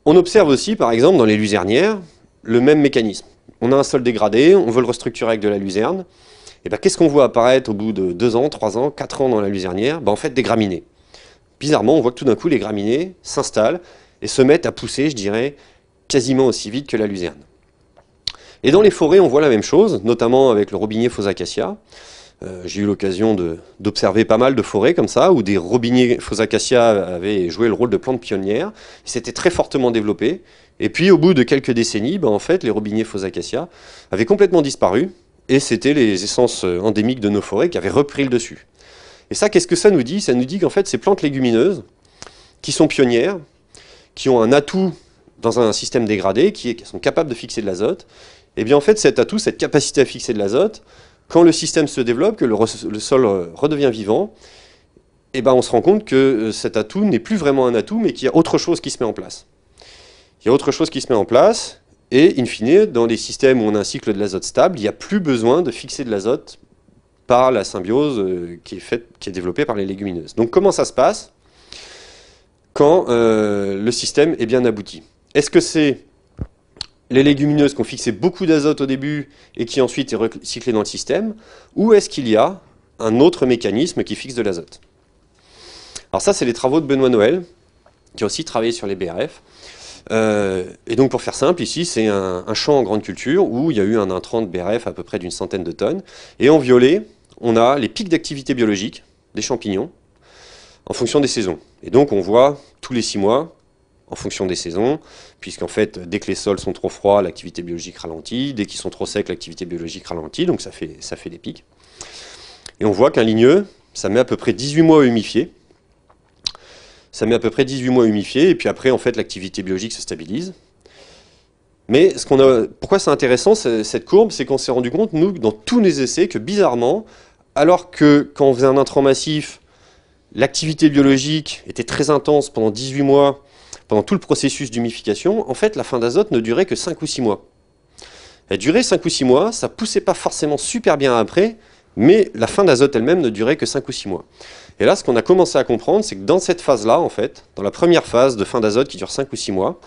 On observe aussi, par exemple, dans les luzernières, le même mécanisme. On a un sol dégradé, on veut le restructurer avec de la luzerne. Et eh ben, qu'est-ce qu'on voit apparaître au bout de 2 ans, 3 ans, 4 ans dans la luzernière ben, En fait, des graminées. Bizarrement, on voit que tout d'un coup, les graminées s'installent et se mettent à pousser, je dirais, quasiment aussi vite que la luzerne. Et dans les forêts, on voit la même chose, notamment avec le robinier faux acacia. Euh, j'ai eu l'occasion d'observer pas mal de forêts comme ça, où des robiniers faux acacias avaient joué le rôle de plantes pionnières. Ils s'étaient très fortement développés. Et puis, au bout de quelques décennies, ben, en fait, les robiniers faux acacias avaient complètement disparu. Et c'était les essences euh, endémiques de nos forêts qui avaient repris le dessus. Et ça, qu'est-ce que ça nous dit Ça nous dit qu'en fait, ces plantes légumineuses, qui sont pionnières, qui ont un atout dans un système dégradé, qui sont capables de fixer de l'azote, et eh bien en fait, cet atout, cette capacité à fixer de l'azote, quand le système se développe, que le, sol euh, redevient vivant, eh ben on se rend compte que euh, cet atout n'est plus vraiment un atout, mais qu'il y a autre chose qui se met en place. Il y a autre chose qui se met en place, et in fine, dans les systèmes où on a un cycle de l'azote stable, il n'y a plus besoin de fixer de l'azote par la symbiose euh, qui est, qui est développée par les légumineuses. Donc comment ça se passe quand le système est bien abouti Est-ce que c'est les légumineuses qui ont fixé beaucoup d'azote au début et qui ensuite est recyclé dans le système, ou est-ce qu'il y a un autre mécanisme qui fixe de l'azote Alors ça, c'est les travaux de Benoît Noël, qui a aussi travaillé sur les BRF. Euh, et donc pour faire simple, ici c'est un, un, champ en grande culture où il y a eu un intrant de BRF à peu près d'une centaine de tonnes. Et en violet, on a les pics d'activité biologique des champignons en fonction des saisons. Et donc on voit tous les six mois en fonction des saisons, puisqu'en fait, dès que les sols sont trop froids, l'activité biologique ralentit, dès qu'ils sont trop secs, l'activité biologique ralentit, donc ça fait, ça fait des pics. Et on voit qu'un ligneux, ça met à peu près 18 mois à humifier, ça met à peu près 18 mois à et puis après, en fait, l'activité biologique se stabilise. Mais ce qu'on a, pourquoi c'est intéressant cette courbe, c'est qu'on s'est rendu compte, nous, dans tous nos essais, que bizarrement, alors que quand on faisait un intrant massif, l'activité biologique était très intense pendant 18 mois, pendant tout le processus d'humification, en fait, la fin d'azote ne durait que 5 ou 6 mois. Elle durait 5 ou 6 mois, ça poussait pas forcément super bien après, mais la fin d'azote elle-même ne durait que 5 ou 6 mois. Et là, ce qu'on a commencé à comprendre, c'est que dans cette phase-là, en fait, dans la première phase de fin d'azote qui dure 5 ou 6 mois,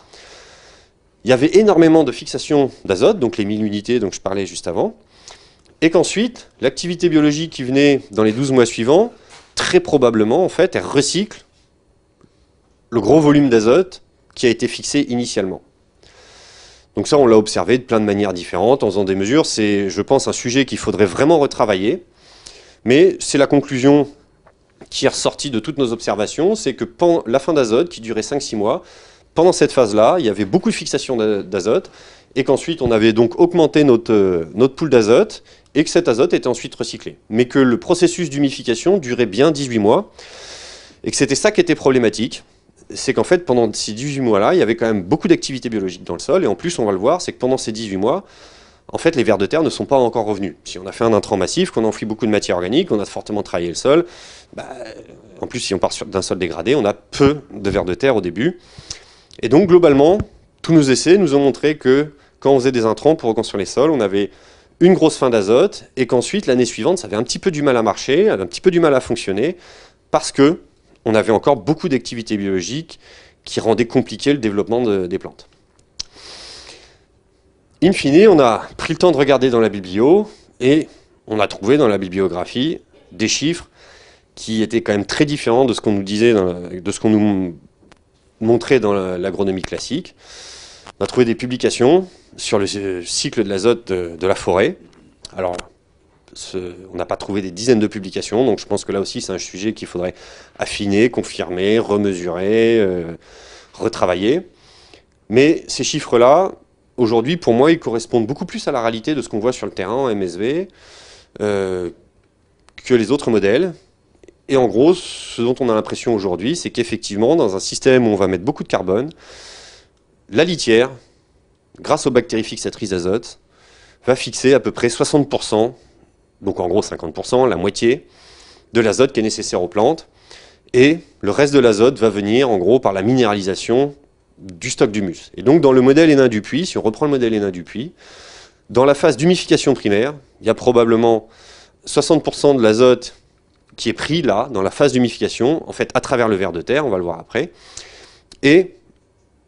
il y avait énormément de fixation d'azote, donc les 1000 unités dont je parlais juste avant, et qu'ensuite, l'activité biologique qui venait dans les 12 mois suivants, très probablement, en fait, elle recycle le gros volume d'azote qui a été fixé initialement. Donc ça, on l'a observé de plein de manières différentes, en faisant des mesures. C'est, je pense, un sujet qu'il faudrait vraiment retravailler. Mais c'est la conclusion qui est ressortie de toutes nos observations, c'est que pendant la fin d'azote, qui durait 5-6 mois, pendant cette phase-là, il y avait beaucoup de fixation d'azote, et qu'ensuite on avait donc augmenté notre, euh, notre pool d'azote, et que cet azote était ensuite recyclé. Mais que le processus d'humification durait bien 18 mois, et que c'était ça qui était problématique, c'est qu'en fait, pendant ces 18 mois-là, il y avait quand même beaucoup d'activités biologiques dans le sol. Et en plus, on va le voir, c'est que pendant ces 18 mois, en fait, les vers de terre ne sont pas encore revenus. Si on a fait un intrant massif, qu'on a beaucoup de matière organique, qu'on a fortement travaillé le sol, bah, en plus, si on part d'un sol dégradé, on a peu de vers de terre au début. Et donc, globalement, tous nos essais nous ont montré que quand on faisait des intrants pour reconstruire les sols, on avait une grosse fin d'azote, et qu'ensuite, l'année suivante, ça avait un petit peu du mal à marcher, un petit peu du mal à fonctionner, parce que on avait encore beaucoup d'activités biologiques qui rendaient compliqué le développement des plantes. In fine, on a pris le temps de regarder dans la biblio et on a trouvé dans la bibliographie des chiffres qui étaient quand même très différents de ce qu'on nous disait, de ce qu'on nous montrait dans l'agronomie classique. On a trouvé des publications sur le euh, cycle de l'azote de, la forêt. Alors, on n'a pas trouvé des dizaines de publications, donc je pense que là aussi c'est un sujet qu'il faudrait affiner, confirmer, remesurer, euh, retravailler. Mais ces chiffres-là, aujourd'hui, pour moi, ils correspondent beaucoup plus à la réalité de ce qu'on voit sur le terrain en MSV euh, que les autres modèles. Et en gros, ce dont on a l'impression aujourd'hui, c'est qu'effectivement, dans un système où on va mettre beaucoup de carbone, la litière, grâce aux bactéries fixatrices d'azote, va fixer à peu près 60% donc en gros 50%, la moitié de l'azote qui est nécessaire aux plantes. Et le reste de l'azote va venir en gros par la minéralisation du stock d'humus. Et donc dans le modèle Hénin puits, si on reprend le modèle Hénin puits, dans la phase d'humification primaire, il y a probablement 60% de l'azote qui est pris là, dans la phase d'humification, en fait à travers le verre de terre, on va le voir après. Et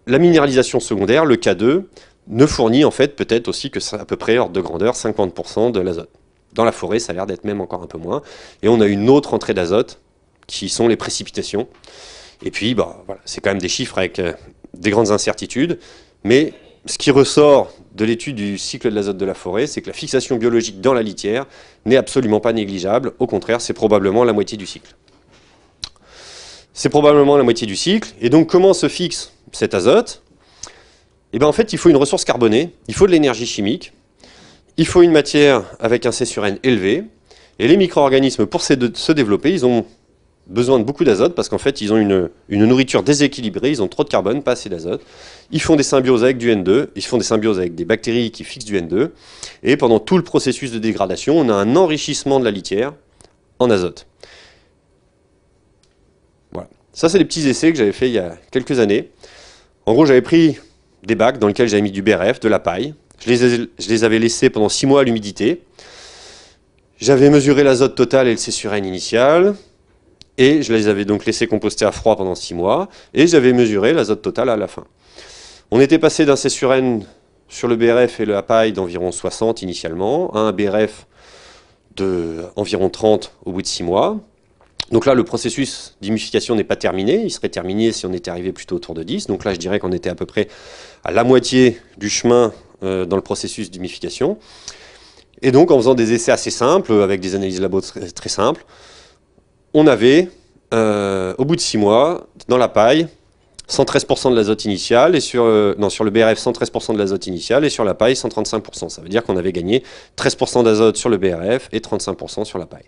la minéralisation secondaire, le K2, ne fournit en fait peut-être aussi que à peu près hors de grandeur 50% de l'azote. Dans la forêt, ça a l'air d'être même encore un peu moins. Et on a une autre entrée d'azote, qui sont les précipitations. Et puis, bah, c'est quand même des chiffres avec euh, des grandes incertitudes. Mais ce qui ressort de l'étude du cycle de l'azote de la forêt, c'est que la fixation biologique dans la litière n'est absolument pas négligeable. Au contraire, c'est probablement la moitié du cycle. C'est probablement la moitié du cycle. Et donc, comment se fixe cet azote Eh bien, en fait, il faut une ressource carbonée, il faut de l'énergie chimique. Il faut une matière avec un C sur N élevé. Et les micro-organismes, pour se développer, ils ont besoin de beaucoup d'azote parce qu'en fait, ils ont une, nourriture déséquilibrée, ils ont trop de carbone, pas assez d'azote. Ils font des symbioses avec du N2, ils font des symbioses avec des bactéries qui fixent du N2. Et pendant tout le processus de dégradation, on a un enrichissement de la litière en azote. Voilà. Ça, c'est des petits essais que j'avais fait il y a quelques années. En gros, j'avais pris des bacs dans lesquels j'avais mis du BRF, de la paille, je les, avais laissés pendant 6 mois à l'humidité. J'avais mesuré l'azote total et le N initial. Et je les avais donc laissés composter à froid pendant 6 mois. Et j'avais mesuré l'azote total à la fin. On était passé d'un C sur le BRF et le paille d'environ 60 initialement, à un BRF d'environ 30 au bout de 6 mois. Donc là, le processus d'humification n'est pas terminé. Il serait terminé si on était arrivé plutôt autour de 10. Donc là, je dirais qu'on était à peu près à la moitié du chemin euh, dans le processus d'humification. Et donc, en faisant des essais assez simples, avec des analyses labo très, simples, on avait, euh, au bout de 6 mois, dans la paille, 113% de l'azote initial, et sur, euh, non, sur le BRF, 113% de l'azote initial, et sur la paille, 135%. Ça veut dire qu'on avait gagné 13% d'azote sur le BRF et 35% sur la paille.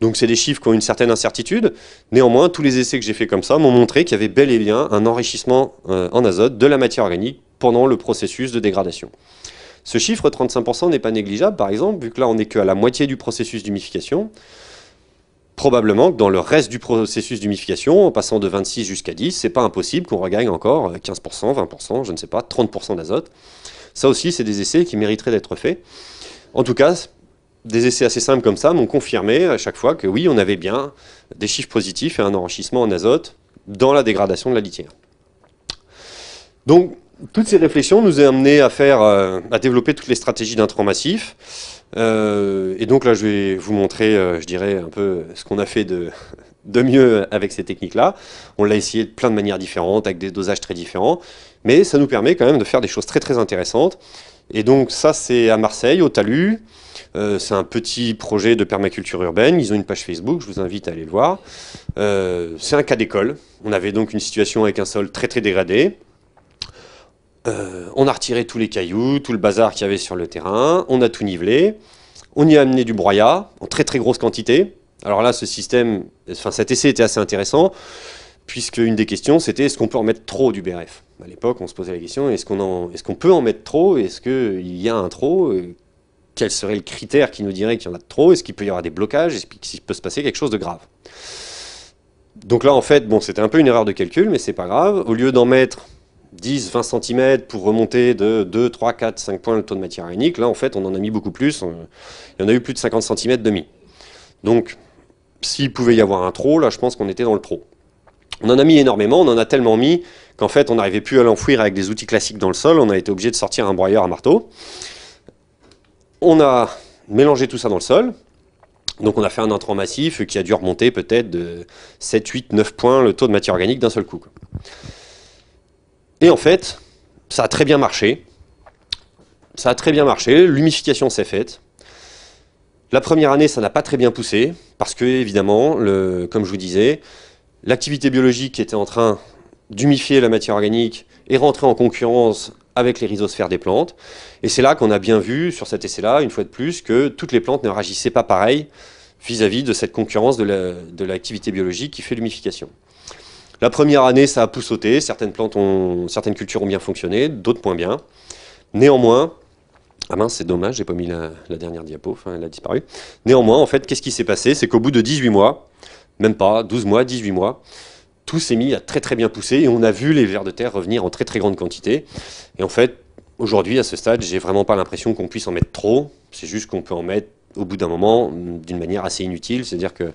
Donc c'est des chiffres qui ont une certaine incertitude. Néanmoins, tous les essais que j'ai faits comme ça m'ont montré qu'il y avait bel et bien un enrichissement en azote de la matière organique pendant le processus de dégradation. Ce chiffre, 35%, n'est pas négligeable, par exemple, vu que là, on n'est qu'à la moitié du processus d'humification. Probablement que dans le reste du processus d'humification, en passant de 26 jusqu'à 10, c'est pas impossible qu'on regagne encore 15%, euh, 20%, je ne sais pas, 30% d'azote. Ça aussi, c'est des essais qui mériteraient d'être faits. En tout cas, des essais assez simples comme ça m'ont confirmé à chaque fois que oui, on avait bien des chiffres positifs et un enrichissement en azote dans la dégradation de la litière. Donc, toutes ces réflexions nous ont amené à faire, euh, à développer toutes les stratégies d'intrants massif euh, et donc là, je vais vous montrer, euh, je dirais, un peu ce qu'on a fait de, de mieux avec ces techniques-là. On l'a essayé de plein de manières différentes, avec des dosages très différents, mais ça nous permet quand même de faire des choses très très intéressantes. Et donc ça, c'est à Marseille, au Talus. c'est un petit projet de permaculture urbaine. Ils ont une page Facebook, je vous invite à aller le voir. c'est un cas d'école. On avait donc une situation avec un sol très très dégradé. Euh, on a retiré tous les cailloux, tout le bazar qu'il y avait sur le terrain, on a tout nivelé, on y a amené du broyat en très très grosse quantité. Alors là, ce système, enfin cet essai était assez intéressant, puisque une des questions c'était est-ce qu'on peut en mettre trop du BRF À l'époque, on se posait la question est-ce qu'on est peut en mettre trop Est-ce qu'il y a un trop euh, Quel serait le critère qui nous dirait qu'il y en a trop Est-ce qu'il peut y avoir des blocages Est-ce qu'il peut se passer quelque chose de grave donc là, en fait, bon, c'était un peu une erreur de calcul, mais c'est pas grave. Au lieu d'en mettre 10, 20 cm pour remonter de 2, 3, 4, 5 points le taux de matière organique, Là, en fait, on en a mis beaucoup plus. Il y en a eu plus de 50 cm de mis. Donc, s'il pouvait y avoir un trop, là, je pense qu'on était dans le trop. On en a mis énormément, on en a tellement mis qu'en fait, on n'arrivait plus à l'enfouir avec des outils classiques dans le sol. On a été obligé de sortir un broyeur à marteau. On a mélangé tout ça dans le sol. Donc on a fait un intrant massif qui a dû remonter peut-être de 7, 8, 9 points le taux de matière organique d'un seul coup. Et en fait, ça a très bien marché. Ça a très bien marché, l'humification s'est faite. La première année, ça n'a pas très bien poussé, parce que, évidemment, comme je vous disais, l'activité biologique était en train d'humifier la matière organique et rentrer en concurrence avec les rhizosphères des plantes. Et c'est là qu'on a bien vu, sur cet essai-là, une fois de plus, que toutes les plantes ne réagissaient pas pareil vis-à-vis de cette concurrence de l'activité biologique qui fait l'humification. La première année, ça a poussoté, certaines plantes certaines cultures ont bien fonctionné, d'autres moins bien. Néanmoins, ah mince, c'est dommage, j'ai pas mis la, dernière diapo, enfin, elle a disparu. Néanmoins, en fait, qu'est-ce qui s'est passé C'est qu'au bout de 18 mois, même pas, 12 mois, 18 mois, tout s'est mis à très très bien pousser et on a vu les vers de terre revenir en très très grande quantité. Et en fait, aujourd'hui, à ce stade, j'ai vraiment pas l'impression qu'on puisse en mettre trop. C'est juste qu'on peut en mettre au bout d'un moment d'une manière assez inutile. C'est-à-dire que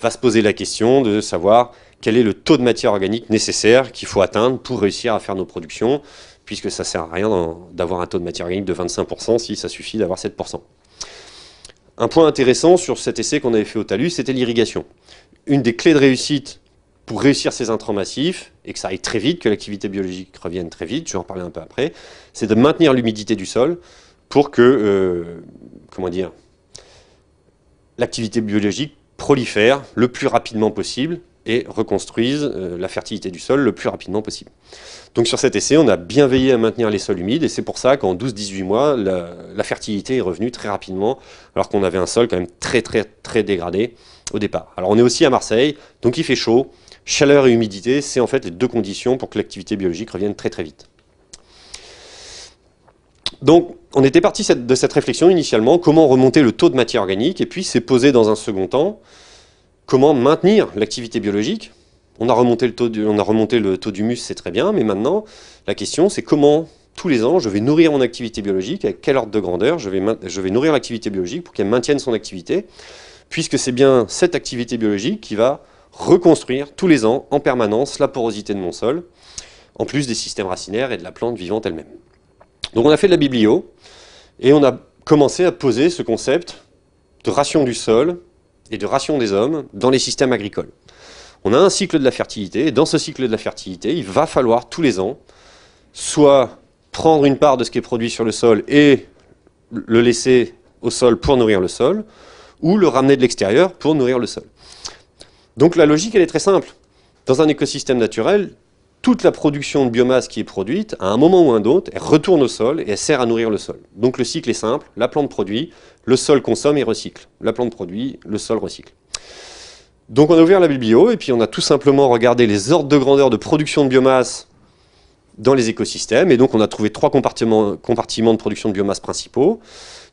va se poser la question de savoir quel est le taux de matière organique nécessaire qu'il faut atteindre pour réussir à faire nos productions, puisque ça ne sert à rien d'avoir un taux de matière organique de 25% si ça suffit d'avoir 7%. Un point intéressant sur cet essai qu'on avait fait au talus, c'était l'irrigation. Une des clés de réussite pour réussir ces intrants massifs, et que ça aille très vite, que l'activité biologique revienne très vite, je vais en parler un peu après, c'est de maintenir l'humidité du sol pour que, euh, comment dire, l'activité biologique prolifère le plus rapidement possible et reconstruisent euh, la fertilité du sol le plus rapidement possible. Donc sur cet essai, on a bien veillé à maintenir les sols humides et c'est pour ça qu'en 12-18 mois, la, fertilité est revenue très rapidement alors qu'on avait un sol quand même très très très dégradé au départ. Alors on est aussi à Marseille, donc il fait chaud, chaleur et humidité, c'est en fait les deux conditions pour que l'activité biologique revienne très très vite. Donc on était parti de cette réflexion initialement, comment remonter le taux de matière organique, et puis s'est posé dans un second temps, comment maintenir l'activité biologique. On a remonté le taux, du, on a remonté le taux d'humus, c'est très bien, mais maintenant, la question, c'est comment tous les ans, je vais nourrir mon activité biologique, avec quel ordre de grandeur je vais, je vais nourrir l'activité biologique pour qu'elle maintienne son activité, puisque c'est bien cette activité biologique qui va reconstruire tous les ans, en permanence, la porosité de mon sol, en plus des systèmes racinaires et de la plante vivante elle-même. Donc on a fait de la biblio, et on a commencé à poser ce concept de ration du sol et de ration des hommes dans les systèmes agricoles. On a un cycle de la fertilité, et dans ce cycle de la fertilité, il va falloir tous les ans soit prendre une part de ce qui est produit sur le sol et le laisser au sol pour nourrir le sol, ou le ramener de l'extérieur pour nourrir le sol. Donc la logique, elle est très simple. Dans un écosystème naturel, toute la production de biomasse qui est produite, à un moment ou un autre, elle retourne au sol et elle sert à nourrir le sol. Donc le cycle est simple, la plante produit, le sol consomme et recycle. La plante produit, le sol recycle. Donc on a ouvert la biblio et puis on a tout simplement regardé les ordres de grandeur de production de biomasse dans les écosystèmes et donc on a trouvé trois compartiments, de production de biomasse principaux.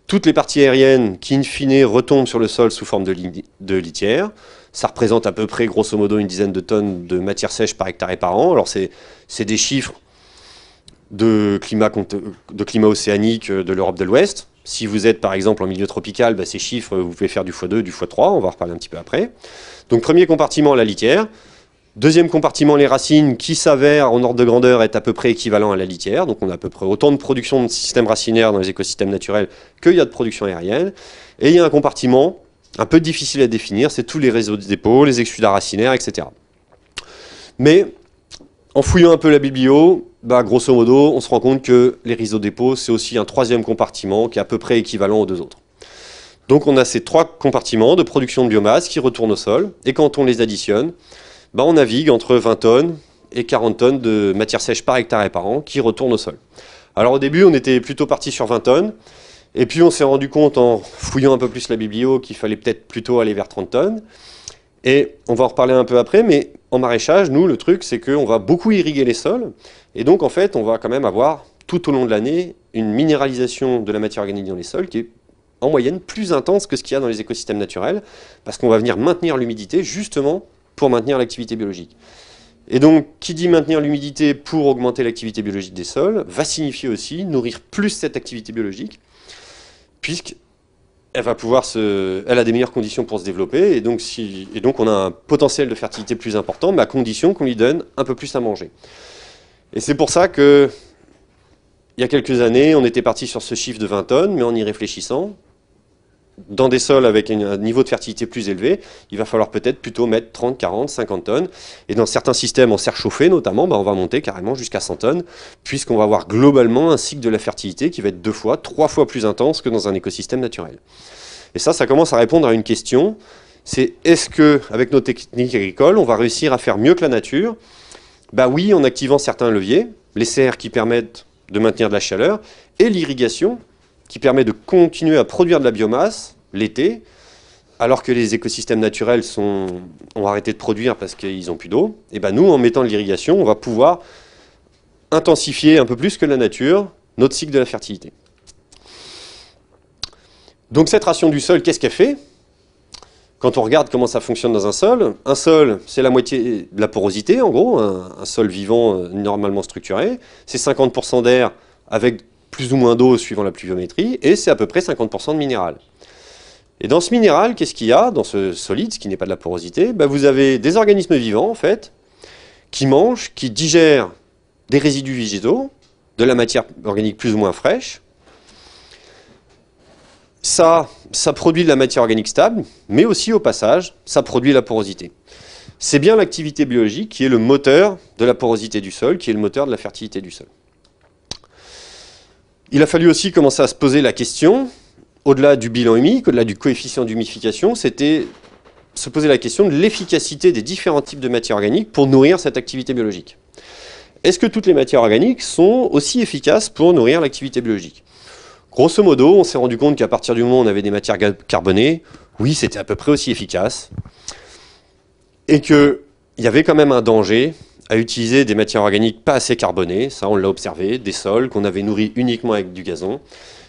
Toutes les parties aériennes qui in fine retombent sur le sol sous forme de litière, ça représente à peu près, grosso modo, une dizaine de tonnes de matière sèche par hectare et par an. Alors, c'est des chiffres de climat, de climat océanique euh, de l'Europe de l'Ouest. Si vous êtes par exemple en milieu tropical, bah, ces chiffres, euh, vous pouvez faire du x2, du x3, on va en reparler un petit peu après. Donc premier compartiment, la litière. Deuxième compartiment, les racines, qui s'avèrent, en ordre de grandeur être à peu près équivalent à la litière. Donc on a à peu près autant de production de systèmes racinaires dans les écosystèmes naturels qu'il y a de production aérienne. Et il y a un compartiment un peu difficile à définir, c'est tous les réseaux de dépôts, les exudats racinaires, etc. Mais en fouillant un peu la biblio, bah, grosso modo, on se rend compte que les réseaux de dépôts, c'est aussi un troisième compartiment qui est à peu près équivalent aux deux autres. Donc on a ces trois compartiments de production de biomasse qui retournent au sol, et quand on les additionne, bah, on navigue entre 20 tonnes et 40 tonnes de matière sèche par hectare et par an qui retournent au sol. Alors au début, on était plutôt parti sur 20 tonnes, et puis on s'est rendu compte en fouillant un peu plus la biblio qu'il fallait peut-être plutôt aller vers 30 tonnes. Et on va en reparler un peu après, mais en maraîchage, nous, le truc, c'est qu'on va beaucoup irriguer les sols. Et donc, en fait, on va quand même avoir, tout au long de l'année, une minéralisation de la matière organique dans les sols qui est en moyenne plus intense que ce qu'il y a dans les écosystèmes naturels, parce qu'on va venir maintenir l'humidité justement pour maintenir l'activité biologique. Et donc, qui dit maintenir l'humidité pour augmenter l'activité biologique des sols, va signifier aussi nourrir plus cette activité biologique, puisqu'elle elle va pouvoir se, elle a des meilleures conditions pour se développer et donc et donc on a un potentiel de fertilité plus important, mais à condition qu'on lui donne un peu plus à manger. Et c'est pour ça que il y a quelques années, on était parti sur ce chiffre de 20 tonnes, mais en y réfléchissant, dans des sols avec un niveau de fertilité plus élevé, il va falloir peut-être plutôt mettre 30, 40, 50 tonnes. Et dans certains systèmes en serre chauffée notamment, bah, on va monter carrément jusqu'à 100 tonnes, puisqu'on va avoir globalement un cycle de la fertilité qui va être deux fois, trois fois plus intense que dans un écosystème naturel. Et ça, ça commence à répondre à une question, c'est est-ce que avec nos techniques agricoles, on va réussir à faire mieux que la nature Bah oui, en activant certains leviers, les serres qui permettent de maintenir de la chaleur, et l'irrigation qui permet de continuer à produire de la biomasse l'été, alors que les écosystèmes naturels sont, ont arrêté de produire parce qu'ils n'ont plus d'eau. Et eh ben nous, en mettant de l'irrigation, on va pouvoir intensifier un peu plus que la nature notre cycle de la fertilité. Donc cette ration du sol, qu'est-ce qu'elle fait Quand on regarde comment ça fonctionne dans un sol, un sol, c'est la moitié de la porosité, en gros, un, sol vivant euh, normalement structuré, c'est 50% d'air avec plus ou moins d'eau suivant la pluviométrie, et c'est à peu près 50% de minéral. Et dans ce minéral, qu'est-ce qu'il y a Dans ce solide, ce qui n'est pas de la porosité, ben, vous avez des organismes vivants, en fait, qui mangent, qui digèrent des résidus végétaux, de la matière organique plus ou moins fraîche. Ça, ça produit de la matière organique stable, mais aussi au passage, ça produit la porosité. C'est bien l'activité biologique qui est le moteur de la porosité du sol, qui est le moteur de la fertilité du sol. Il a fallu aussi commencer à se poser la question, au-delà du bilan humique, au-delà du coefficient d'humification, c'était se poser la question de l'efficacité des différents types de matières organiques pour nourrir cette activité biologique. Est-ce que toutes les matières organiques sont aussi efficaces pour nourrir l'activité biologique Grosso modo, on s'est rendu compte qu'à partir du moment où on avait des matières carbonées, oui, c'était à peu près aussi efficace. Et qu'il y avait quand même un danger à utiliser des matières organiques pas assez carbonées, ça on l'a observé, des sols qu'on avait nourris uniquement avec du gazon,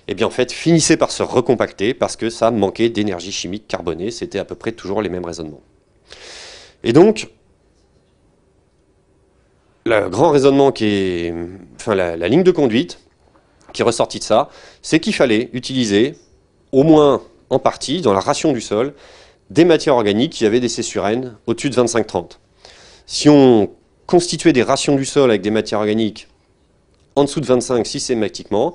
et eh bien en fait finissaient par se recompacter parce que ça manquait d'énergie chimique carbonée, c'était à peu près toujours les mêmes raisonnements. Et donc, le grand raisonnement qui est, enfin la, ligne de conduite qui est ressortie de ça, c'est qu'il fallait utiliser, au moins en partie, dans la ration du sol, des matières organiques qui avaient des césurènes au-dessus de 25-30. Si on constituer des rations du sol avec des matières organiques en dessous de 25 systématiquement,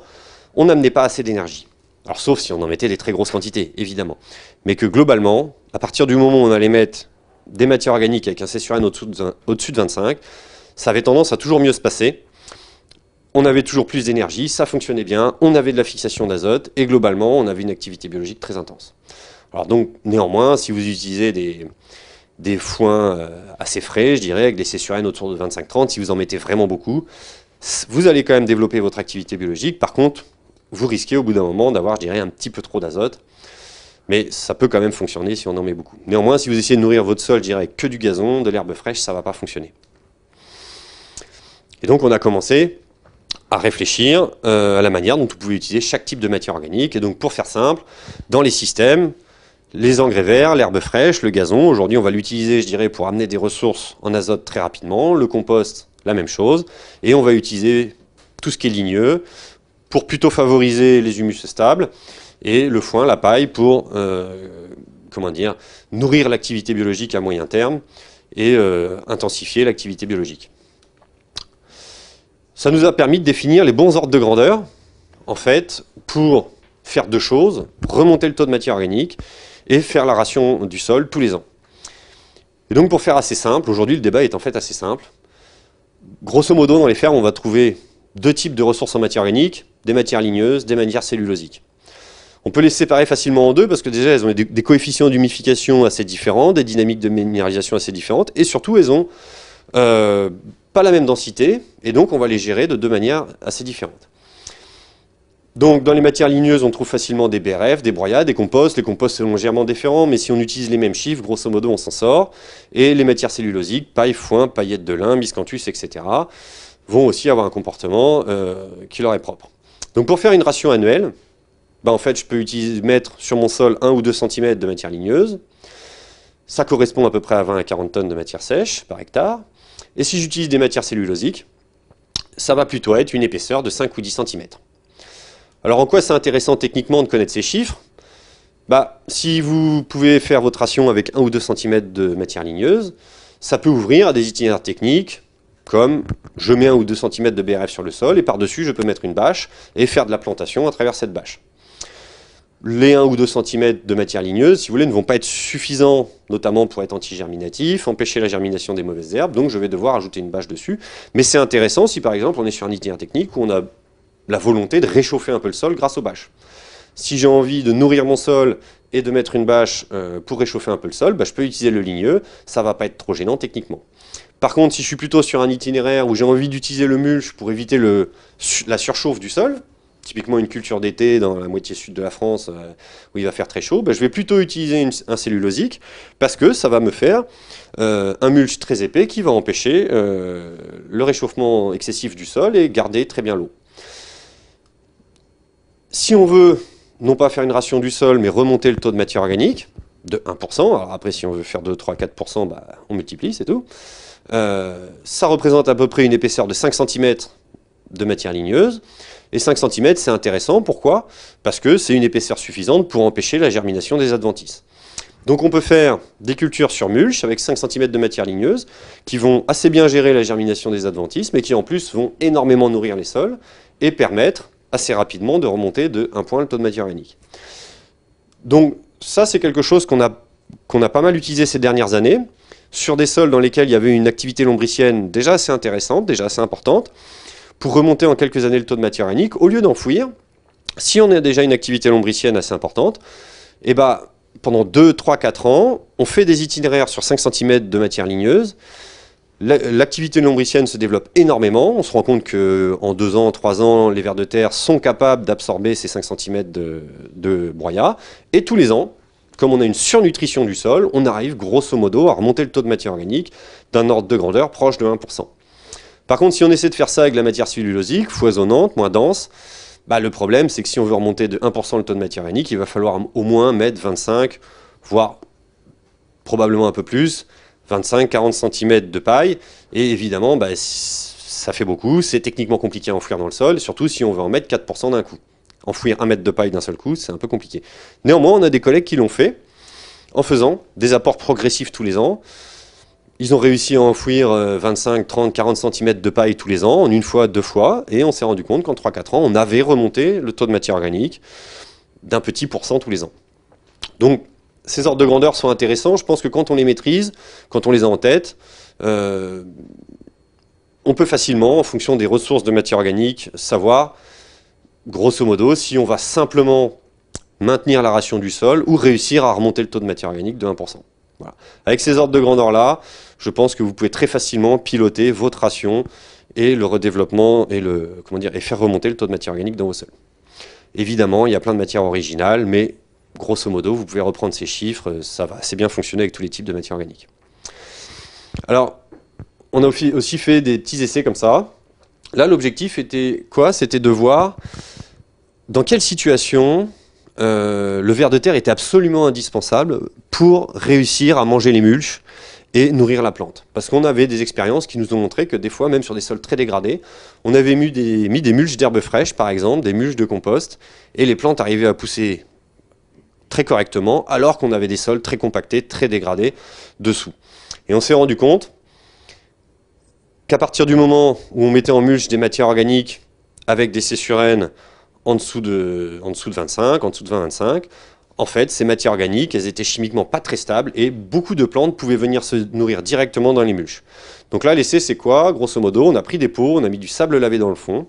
on n'amenait pas assez d'énergie. Alors sauf si on en mettait des très grosses quantités, évidemment. Mais que globalement, à partir du moment où on allait mettre des matières organiques avec un C sur N au-dessus de, 25, ça avait tendance à toujours mieux se passer. On avait toujours plus d'énergie, ça fonctionnait bien, on avait de la fixation d'azote, et globalement, on avait une activité biologique très intense. Alors donc, néanmoins, si vous utilisez des, des foins euh, assez frais, je dirais, avec des césurènes autour de 25-30, si vous en mettez vraiment beaucoup, vous allez quand même développer votre activité biologique. Par contre, vous risquez au bout d'un moment d'avoir, je dirais, un petit peu trop d'azote. Mais ça peut quand même fonctionner si on en met beaucoup. Néanmoins, si vous essayez de nourrir votre sol, je dirais, que du gazon, de l'herbe fraîche, ça ne va pas fonctionner. Et donc, on a commencé à réfléchir euh, à la manière dont vous pouvez utiliser chaque type de matière organique. Et donc, pour faire simple, dans les systèmes, les engrais verts, l'herbe fraîche, le gazon. Aujourd'hui, on va l'utiliser, je dirais, pour amener des ressources en azote très rapidement. Le compost, la même chose. Et on va utiliser tout ce qui est ligneux pour plutôt favoriser les humus stables. Et le foin, la paille, pour euh, comment dire, nourrir l'activité biologique à moyen terme et euh, intensifier l'activité biologique. Ça nous a permis de définir les bons ordres de grandeur, en fait, pour faire deux choses, remonter le taux de matière organique et faire la ration du sol tous les ans. Et donc pour faire assez simple, aujourd'hui le débat est en fait assez simple. Grosso modo, dans les fermes, on va trouver deux types de ressources en matière organique, des matières ligneuses, des matières cellulosiques. On peut les séparer facilement en deux parce que déjà elles ont des, coefficients d'humification assez différents, des dynamiques de minéralisation assez différentes, et surtout elles ont euh, pas la même densité, et donc on va les gérer de deux manières assez différentes. Donc dans les matières ligneuses, on trouve facilement des BRF, des broyades, des composts. Les composts sont légèrement différents, mais si on utilise les mêmes chiffres, grosso modo, on s'en sort. Et les matières cellulosiques, paille, foin, paillettes de lin, miscanthus, etc., vont aussi avoir un comportement euh, qui leur est propre. Donc pour faire une ration annuelle, bah, en fait, je peux mettre sur mon sol 1 ou 2 cm de matière ligneuse. Ça correspond à peu près à 20 à 40 tonnes de matière sèche par hectare. Et si j'utilise des matières cellulosiques, ça va plutôt être une épaisseur de 5 ou 10 cm. Alors en quoi c'est intéressant techniquement de connaître ces chiffres bah, Si vous pouvez faire votre ration avec 1 ou 2 cm de matière ligneuse, ça peut ouvrir à des itinéraires techniques comme je mets 1 ou 2 cm de BRF sur le sol et par-dessus je peux mettre une bâche et faire de la plantation à travers cette bâche. Les 1 ou 2 cm de matière ligneuse, si vous voulez, ne vont pas être suffisants, notamment pour être anti-germinatif, empêcher la germination des mauvaises herbes, donc je vais devoir ajouter une bâche dessus. Mais c'est intéressant si par exemple on est sur un itinéraire technique où on a la volonté de réchauffer un peu le sol grâce aux bâches. Si j'ai envie de nourrir mon sol et de mettre une bâche euh, pour réchauffer un peu le sol, bah, je peux utiliser le ligneux, ça ne va pas être trop gênant techniquement. Par contre, si je suis plutôt sur un itinéraire où j'ai envie d'utiliser le mulch pour éviter la surchauffe du sol, typiquement une culture d'été dans la moitié sud de la France euh, où il va faire très chaud, bah, je vais plutôt utiliser un cellulosique parce que ça va me faire euh, un mulch très épais qui va empêcher le réchauffement excessif du sol et garder très bien l'eau. Si on veut non pas faire une ration du sol, mais remonter le taux de matière organique de 1%, alors après si on veut faire 2, 3, 4%, bah, on multiplie, c'est tout. Euh, ça représente à peu près une épaisseur de 5 cm de matière ligneuse. Et 5 cm, c'est intéressant. Pourquoi Parce que c'est une épaisseur suffisante pour empêcher la germination des adventices. Donc on peut faire des cultures sur mulch avec 5 cm de matière ligneuse qui vont assez bien gérer la germination des adventices, mais qui en plus vont énormément nourrir les sols et permettre assez rapidement de remonter de 1 point le taux de matière organique. Donc ça, c'est quelque chose qu'on a, qu'on a pas mal utilisé ces dernières années, sur des sols dans lesquels il y avait une activité lombricienne déjà assez intéressante, déjà assez importante, pour remonter en quelques années le taux de matière organique, au lieu d'enfouir, si on a déjà une activité lombricienne assez importante, et eh bah, ben, pendant 2, 3, 4 ans, on fait des itinéraires sur 5 cm de matière ligneuse, L'activité lombricienne se développe énormément. On se rend compte qu'en deux ans, trois ans, les vers de terre sont capables d'absorber ces 5 cm de, broyat. Et tous les ans, comme on a une surnutrition du sol, on arrive grosso modo à remonter le taux de matière organique d'un ordre de grandeur proche de 1%. Par contre, si on essaie de faire ça avec la matière cellulosique, foisonnante, moins dense, bah, le problème c'est que si on veut remonter de 1% le taux de matière organique, il va falloir au moins mettre 25, voire probablement un peu plus, 25-40 cm de paille. Et évidemment, bah, ça fait beaucoup, c'est techniquement compliqué à enfouir dans le sol, surtout si on veut en mettre 4% d'un coup. Enfouir un mètre de paille d'un seul coup, c'est un peu compliqué. Néanmoins, on a des collègues qui l'ont fait en faisant des apports progressifs tous les ans. Ils ont réussi à enfouir 25, 30, 40 cm de paille tous les ans, en une fois, deux fois, et on s'est rendu compte qu'en 3-4 ans, on avait remonté le taux de matière organique d'un petit pourcent tous les ans. Donc ces ordres de grandeur sont intéressants. Je pense que quand on les maîtrise, quand on les a en tête, euh, on peut facilement, en fonction des ressources de matière organique, savoir, grosso modo, si on va simplement maintenir la ration du sol ou réussir à remonter le taux de matière organique de 1%. Avec ces ordres de grandeur-là, je pense que vous pouvez très facilement piloter votre ration et le redéveloppement et, le, comment dire, et faire remonter le taux de matière organique dans vos sols. Évidemment, il y a plein de matières originales, mais grosso modo, vous pouvez reprendre ces chiffres, euh, ça va assez bien fonctionner avec tous les types de matières organiques. Alors, on a aussi fait des petits essais comme ça. Là, l'objectif était quoi C'était de voir dans quelle situation euh, le ver de terre était absolument indispensable pour réussir à manger les mulches et nourrir la plante. Parce qu'on avait des expériences qui nous ont montré que des fois, même sur des sols très dégradés, on avait mis des, mis des mulches d'herbes fraîches, par exemple, des mulches de compost, et les plantes arrivaient à pousser très correctement, alors qu'on avait des sols très compactés, très dégradés dessous. Et on s'est rendu compte qu'à partir du moment où on mettait en mulch des matières organiques avec des césurènes en dessous de, en dessous de 25, en dessous de 25 en fait, ces matières organiques, elles étaient chimiquement pas très stables et beaucoup de plantes pouvaient venir se nourrir directement dans les mulches. Donc là, l'essai, c'est quoi Grosso modo, on a pris des pots, on a mis du sable lavé dans le fond,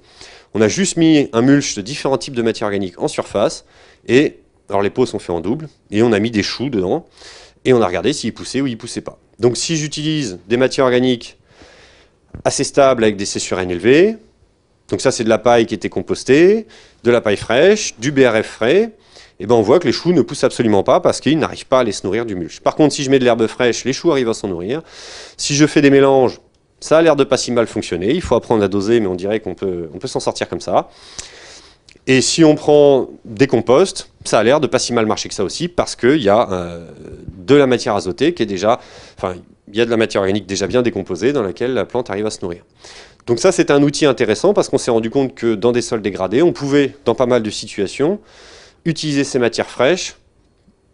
on a juste mis un mulch de différents types de matières organiques en surface et alors les pots sont faits en double, et on a mis des choux dedans, et on a regardé s'ils poussaient ou ils poussaient pas. Donc si j'utilise des matières organiques assez stables avec des c élevées, donc ça c'est de la paille qui était compostée, de la paille fraîche, du BRF frais, et eh ben on voit que les choux ne poussent absolument pas parce qu'ils n'arrivent pas à aller se nourrir du mulch. Par contre si je mets de l'herbe fraîche, les choux arrivent à s'en nourrir. Si je fais des mélanges, ça a l'air de pas si mal fonctionner, il faut apprendre à doser mais on dirait qu'on peut, on peut s'en sortir comme ça. Et si on prend des composts, ça a l'air de pas si mal marcher que ça aussi, parce qu'il y a euh, de la matière azotée qui est déjà... Enfin, il y a de la matière organique déjà bien décomposée dans laquelle la plante arrive à se nourrir. Donc ça, c'est un outil intéressant parce qu'on s'est rendu compte que dans des sols dégradés, on pouvait, dans pas mal de situations, utiliser ces matières fraîches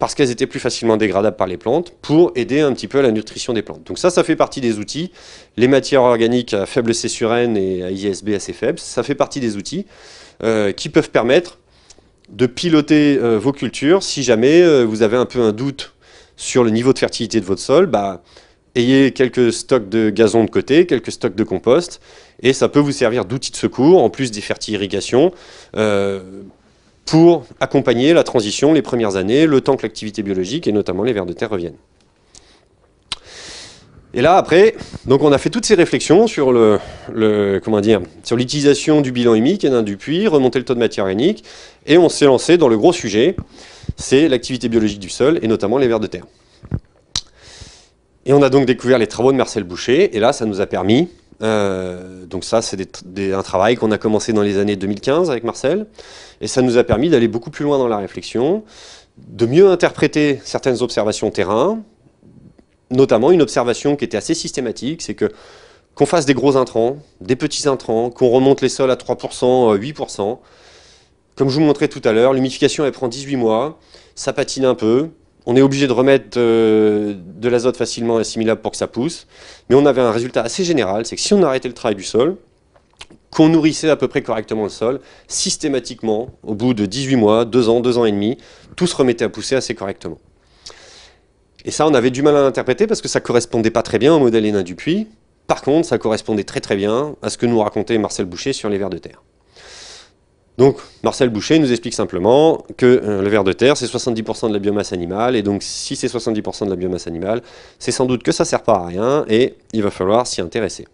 parce qu'elles étaient plus facilement dégradables par les plantes, pour aider un petit peu à la nutrition des plantes. Donc ça, ça fait partie des outils. Les matières organiques à faible C sur N et à ISB assez faible, ça fait partie des outils. Euh, qui peuvent permettre de piloter euh, vos cultures. Si jamais euh, vous avez un peu un doute sur le niveau de fertilité de votre sol, bah, ayez quelques stocks de gazon de côté, quelques stocks de compost, et ça peut vous servir d'outil de secours, en plus des fertilisations, irrigations pour accompagner la transition les premières années, le temps que l'activité biologique et notamment les vers de terre reviennent. Et là, après, donc on a fait toutes ces réflexions sur le, comment dire, sur l'utilisation du bilan humique et d'un puits, remonter le taux de matière organique, et on s'est lancé dans le gros sujet, c'est l'activité biologique du sol et notamment les vers de terre. Et on a donc découvert les travaux de Marcel Boucher, et là, ça nous a permis. Euh, donc ça, c'est un travail qu'on a commencé dans les années 2015 avec Marcel, et ça nous a permis d'aller beaucoup plus loin dans la réflexion, de mieux interpréter certaines observations terrain, notamment une observation qui était assez systématique, c'est que qu'on fasse des gros intrants, des petits intrants, qu'on remonte les sols à 3%, 8%, euh, comme je vous montrais tout à l'heure, l'humidification elle prend 18 mois, ça patine un peu, on est obligé de remettre de, euh, de l'azote facilement assimilable pour que ça pousse, mais on avait un résultat assez général, c'est que si on arrêtait le travail du sol, qu'on nourrissait à peu près correctement le sol, systématiquement, au bout de 18 mois, 2 ans, 2 ans et demi, tout se remettait à pousser assez correctement. Et ça, on avait du mal à l'interpréter parce que ça correspondait pas très bien au modèle Hénin Dupuis. Par contre, ça correspondait très très bien à ce que nous racontait Marcel Boucher sur les vers de terre. Donc, Marcel Boucher nous explique simplement que euh, le vers de terre, c'est 70% de la biomasse animale, et donc si c'est 70% de la biomasse animale, c'est sans doute que ça ne sert pas à rien, et il va falloir s'y intéresser.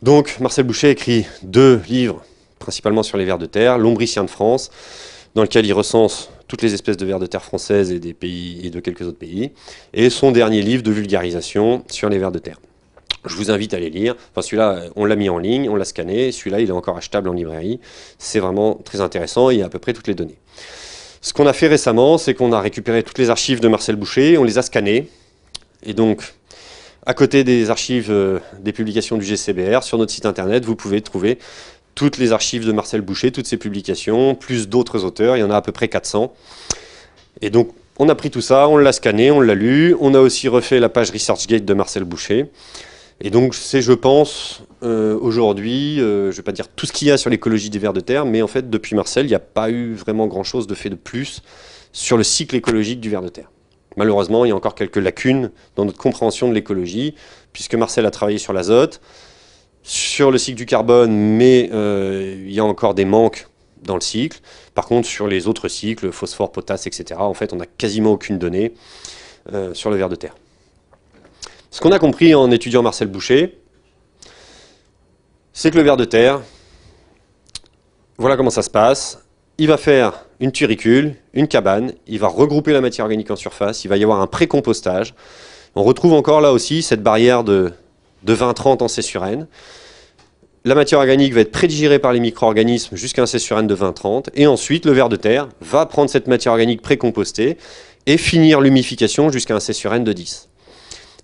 Donc, Marcel Boucher écrit deux livres, principalement sur les vers de terre, L'ombricien de France, dans lequel il recense toutes les espèces de vers de terre françaises et, des pays, et de quelques autres pays, et son dernier livre de vulgarisation sur les vers de terre. Je vous invite à les lire. Enfin, celui-là, euh, on l'a mis en ligne, on l'a scanné. Celui-là, il est encore achetable en librairie. C'est vraiment très intéressant. Il y a à peu près toutes les données. Ce qu'on a fait récemment, c'est qu'on a récupéré toutes les archives de Marcel Boucher, on les a scannées. Et donc, à côté des archives euh, des publications du GCBR, sur notre site internet, vous pouvez trouver toutes les archives de Marcel Boucher, toutes ses publications, plus d'autres auteurs, il y en a à peu près 400. Et donc, on a pris tout ça, on l'a scanné, on l'a lu, on a aussi refait la page ResearchGate de Marcel Boucher. Et donc, c'est, je pense, euh, aujourd'hui, euh, je ne vais pas dire tout ce qu'il y a sur l'écologie des vers de terre, mais en fait, depuis Marcel, il n'y a pas eu vraiment grand-chose de fait de plus sur le cycle écologique du vers de terre. Malheureusement, il y a encore quelques lacunes dans notre compréhension de l'écologie, puisque Marcel a travaillé sur l'azote, sur le cycle du carbone, mais euh, il y a encore des manques dans le cycle. Par contre, sur les autres cycles, phosphore, potasse, etc., en fait, on n'a quasiment aucune donnée euh, sur le ver de terre. Ce qu'on a compris en étudiant Marcel Boucher, c'est que le ver de terre, voilà comment ça se passe. Il va faire une turicule, une cabane, il va regrouper la matière organique en surface, il va y avoir un pré-compostage. On retrouve encore là aussi cette barrière de de 20-30 en C N. La matière organique va être prédigérée par les micro-organismes jusqu'à un C sur N de 20-30. Et ensuite, le ver de terre va prendre cette matière organique pré-compostée et finir l'humification jusqu'à un C sur N de 10.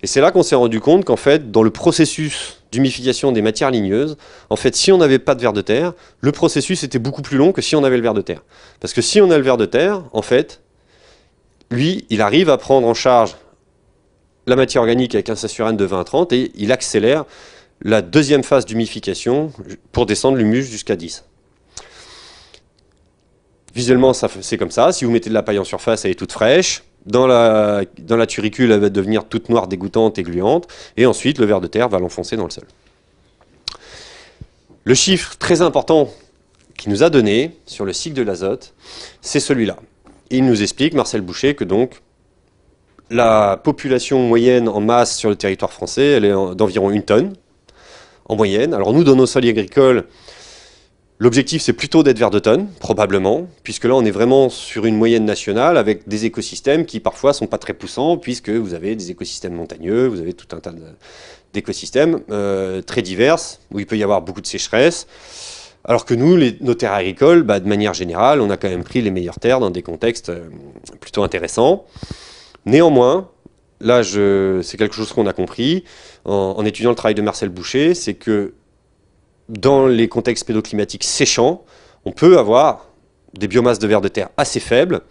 Et c'est là qu'on s'est rendu compte qu'en fait, dans le processus d'humification des matières ligneuses, en fait, si on n'avait pas de ver de terre, le processus était beaucoup plus long que si on avait le ver de terre. Parce que si on a le ver de terre, en fait, lui, il arrive à prendre en charge la matière organique avec un sassurène de 20 à 30 et il accélère la deuxième phase d'humification pour descendre l'humus jusqu'à 10. Visuellement, c'est comme ça. Si vous mettez de la paille en surface, elle est toute fraîche. Dans la, dans la elle va devenir toute noire, dégoûtante et gluante. Et ensuite, le ver de terre va l'enfoncer dans le sol. Le chiffre très important qu'il nous a donné sur le cycle de l'azote, c'est celui-là. Il nous explique, Marcel Boucher, que donc la population moyenne en masse sur le territoire français, elle est d'environ une tonne en moyenne. Alors nous, dans nos sols agricoles, l'objectif c'est plutôt d'être vers deux tonnes, probablement, puisque là on est vraiment sur une moyenne nationale avec des écosystèmes qui parfois sont pas très poussants, puisque vous avez des écosystèmes montagneux, vous avez tout un tas d'écosystèmes euh, très divers, où il peut y avoir beaucoup de sécheresse. Alors que nous, nos terres agricoles, bah, de manière générale, on a quand même pris les meilleures terres dans des contextes euh, plutôt intéressants. Néanmoins, là, c'est quelque chose qu'on a compris en, étudiant le travail de Marcel Boucher, c'est que dans les contextes pédoclimatiques séchants, on peut avoir des biomasses de vers de terre assez faibles,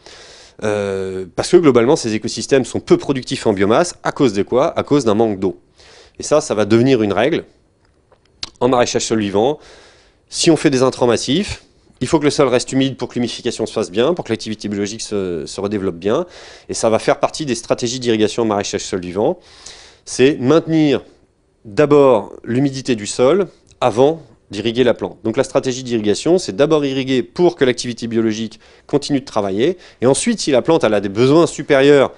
euh, parce que globalement, ces écosystèmes sont peu productifs en biomasse, à cause de quoi À cause d'un manque d'eau. Et ça, ça va devenir une règle en maraîchage sol vivant. Si on fait des intrants massifs, il faut que le sol reste humide pour que l'humification se fasse bien, pour que l'activité biologique se, redéveloppe bien. Et ça va faire partie des stratégies d'irrigation maraîchage sol vivant. C'est maintenir d'abord l'humidité du sol avant d'irriguer la plante. Donc la stratégie d'irrigation, c'est d'abord irriguer pour que l'activité biologique continue de travailler. Et ensuite, si la plante a des besoins supérieurs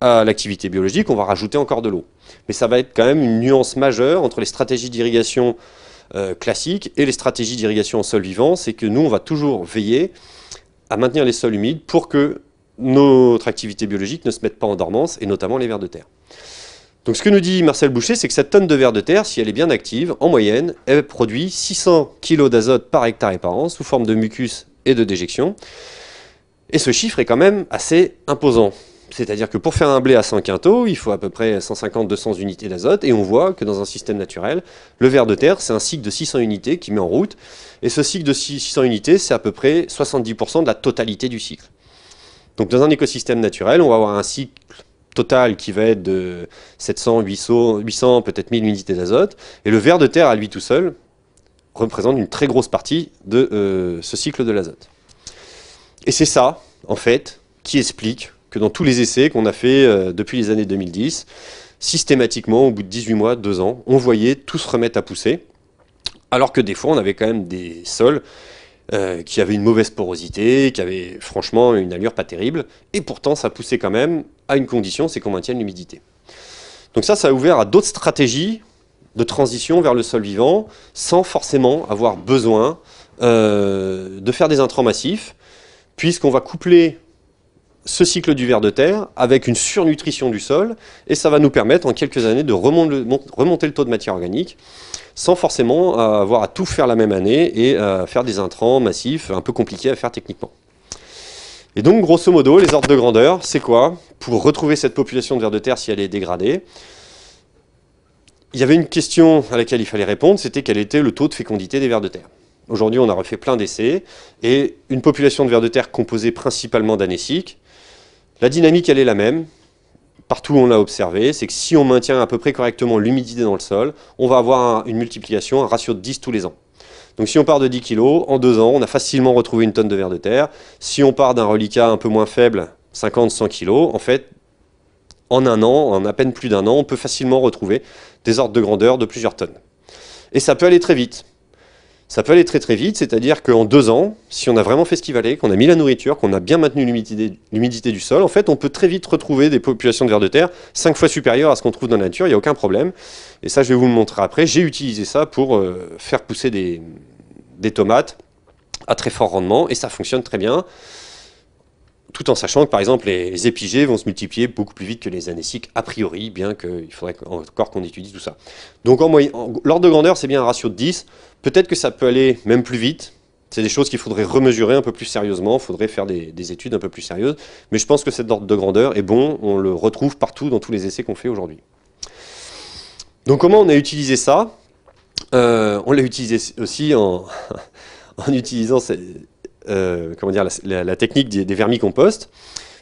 à l'activité biologique, on va rajouter encore de l'eau. Mais ça va être quand même une nuance majeure entre les stratégies d'irrigation euh, classique et les stratégies d'irrigation en sol vivant, c'est que nous, on va toujours veiller à maintenir les sols humides pour que notre activité biologique ne se mette pas en dormance, et notamment les vers de terre. Donc ce que nous dit Marcel Boucher, c'est que cette tonne de vers de terre, si elle est bien active, en moyenne, elle produit 600 kg d'azote par hectare et par an sous forme de mucus et de déjection. Et ce chiffre est quand même assez imposant. C'est-à-dire que pour faire un blé à 100 quintaux, il faut à peu près 150-200 unités d'azote, et on voit que dans un système naturel, le ver de terre, c'est un cycle de 600 unités qui met en route, et ce cycle de 600 unités, c'est à peu près 70% de la totalité du cycle. Donc dans un écosystème naturel, on va avoir un cycle total qui va être de 700, 800, peut-être 1000 unités d'azote, et le ver de terre à lui tout seul représente une très grosse partie de euh, ce cycle de l'azote. Et c'est ça, en fait, qui explique dans tous les essais qu'on a fait euh, depuis les années 2010, systématiquement, au bout de 18 mois, 2 ans, on voyait tout se remettre à pousser, alors que des fois, on avait quand même des sols euh, qui avaient une mauvaise porosité, qui avaient franchement une allure pas terrible, et pourtant, ça poussait quand même à une condition, c'est qu'on maintienne l'humidité. Donc ça, ça a ouvert à d'autres stratégies de transition vers le sol vivant, sans forcément avoir besoin euh, de faire des intrants massifs, puisqu'on va coupler ce cycle du ver de terre avec une surnutrition du sol et ça va nous permettre en quelques années de remonter le taux de matière organique sans forcément euh, avoir à tout faire la même année et euh, faire des intrants massifs un peu compliqués à faire techniquement. Et donc grosso modo les ordres de grandeur c'est quoi Pour retrouver cette population de vers de terre si elle est dégradée, il y avait une question à laquelle il fallait répondre, c'était quel était le taux de fécondité des vers de terre. Aujourd'hui, on a refait plein d'essais et une population de vers de terre composée principalement d'anéciques la dynamique, elle est la même. Partout où on l'a observé, c'est que si on maintient à peu près correctement l'humidité dans le sol, on va avoir une multiplication, un ratio de 10 tous les ans. Donc si on part de 10 kg, en deux ans, on a facilement retrouvé une tonne de verre de terre. Si on part d'un reliquat un peu moins faible, 50-100 kg, en fait, en un an, en à peine plus d'un an, on peut facilement retrouver des ordres de grandeur de plusieurs tonnes. Et ça peut aller très vite. Ça peut aller très très vite, c'est-à-dire qu'en deux ans, si on a vraiment festivalé, qu'on a mis la nourriture, qu'on a bien maintenu l'humidité du sol, en fait, on peut très vite retrouver des populations de vers de terre cinq fois supérieures à ce qu'on trouve dans la nature, il n'y a aucun problème. Et ça, je vais vous le montrer après. J'ai utilisé ça pour euh, faire pousser des tomates à très fort rendement, et ça fonctionne très bien tout en sachant que par exemple les épigées vont se multiplier beaucoup plus vite que les anéciques a priori, bien qu'il faudrait encore qu'on étudie tout ça. Donc en, moyenne, l'ordre de grandeur, c'est bien un ratio de 10. Peut-être que ça peut aller même plus vite. C'est des choses qu'il faudrait remesurer un peu plus sérieusement, il faudrait faire des, études un peu plus sérieuses. Mais je pense que cet ordre de grandeur est bon, on le retrouve partout dans tous les essais qu'on fait aujourd'hui. Donc comment on a utilisé ça euh, On l'a utilisé aussi en, utilisant ces, euh, comment dire, la, technique des, des,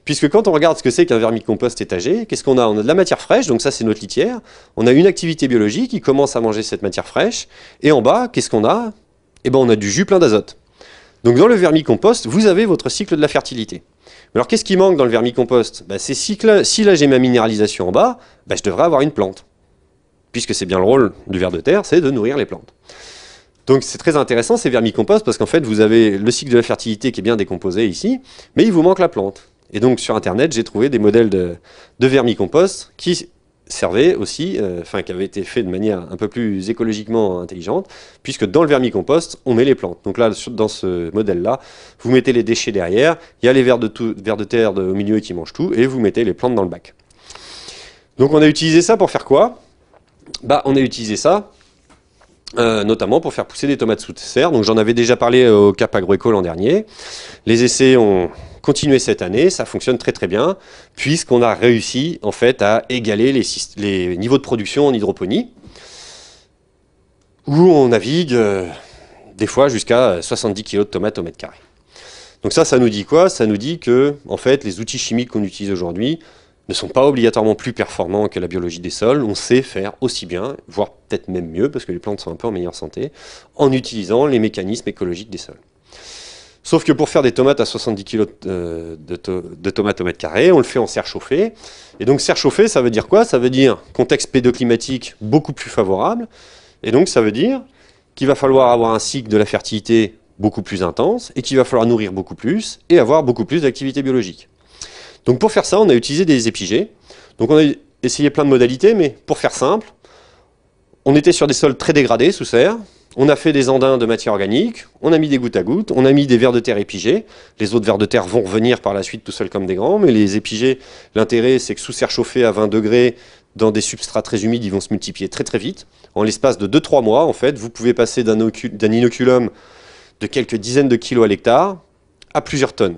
Puisque quand on regarde ce que c'est qu'un vermicompost étagé, qu'est-ce qu'on a On a de la matière fraîche, donc ça c'est notre litière. On a une activité biologique qui commence à manger cette matière fraîche. Et en bas, qu'est-ce qu'on a Eh ben on a du jus plein d'azote. Donc dans le vermicompost, vous avez votre cycle de la fertilité. Alors qu'est-ce qui manque dans le vermicompost ben, C'est si là j'ai ma minéralisation en bas, ben, je devrais avoir une plante. Puisque c'est bien le rôle du ver de terre, c'est de nourrir les plantes. Donc c'est très intéressant ces vermicomposts parce qu'en fait vous avez le cycle de la fertilité qui est bien décomposé ici, mais il vous manque la plante. Et donc sur internet j'ai trouvé des modèles de, de vermicompost qui servaient aussi, euh, enfin qui avaient été faits de manière un peu plus écologiquement intelligente, puisque dans le vermicompost on met les plantes. Donc là dans ce modèle là, vous mettez les déchets derrière, il y a les vers de, terre au milieu qui mangent tout, et vous mettez les plantes dans le bac. Donc on a utilisé ça pour faire quoi Bah on a utilisé ça euh, notamment pour faire pousser des tomates sous serre. Donc j'en avais déjà parlé euh, au Cap Agroéco l'an dernier. Les essais ont continué cette année, ça fonctionne très très bien, puisqu'on a réussi en fait à égaler les, niveaux de production en hydroponie, où on navigue euh, des fois jusqu'à 70 kg de tomates au mètre carré. Donc ça, ça nous dit quoi Ça nous dit que en fait les outils chimiques qu'on utilise aujourd'hui ne sont pas obligatoirement plus performants que la biologie des sols. On sait faire aussi bien, voire peut-être même mieux, parce que les plantes sont un peu en meilleure santé, en utilisant les mécanismes écologiques des sols. Sauf que pour faire des tomates à 70 kg de, euh, de, tomates au mètre carré, on le fait en serre chauffée. Et donc serre chauffée, ça veut dire quoi Ça veut dire contexte pédoclimatique beaucoup plus favorable. Et donc ça veut dire qu'il va falloir avoir un cycle de la fertilité beaucoup plus intense et qu'il va falloir nourrir beaucoup plus et avoir beaucoup plus d'activité biologique. Donc pour faire ça, on a utilisé des épigées. Donc on a essayé plein de modalités, mais pour faire simple, on était sur des sols très dégradés sous serre, on a fait des andins de matière organique, on a mis des gouttes à gouttes, on a mis des vers de terre épigés. Les autres vers de terre vont revenir par la suite tout seuls comme des grands, mais les épigés, l'intérêt c'est que sous serre chauffée à 20 degrés, dans des substrats très humides, ils vont se multiplier très très vite. En l'espace de 2-3 mois, en fait, vous pouvez passer d'un inoculum de quelques dizaines de kilos à l'hectare à plusieurs tonnes.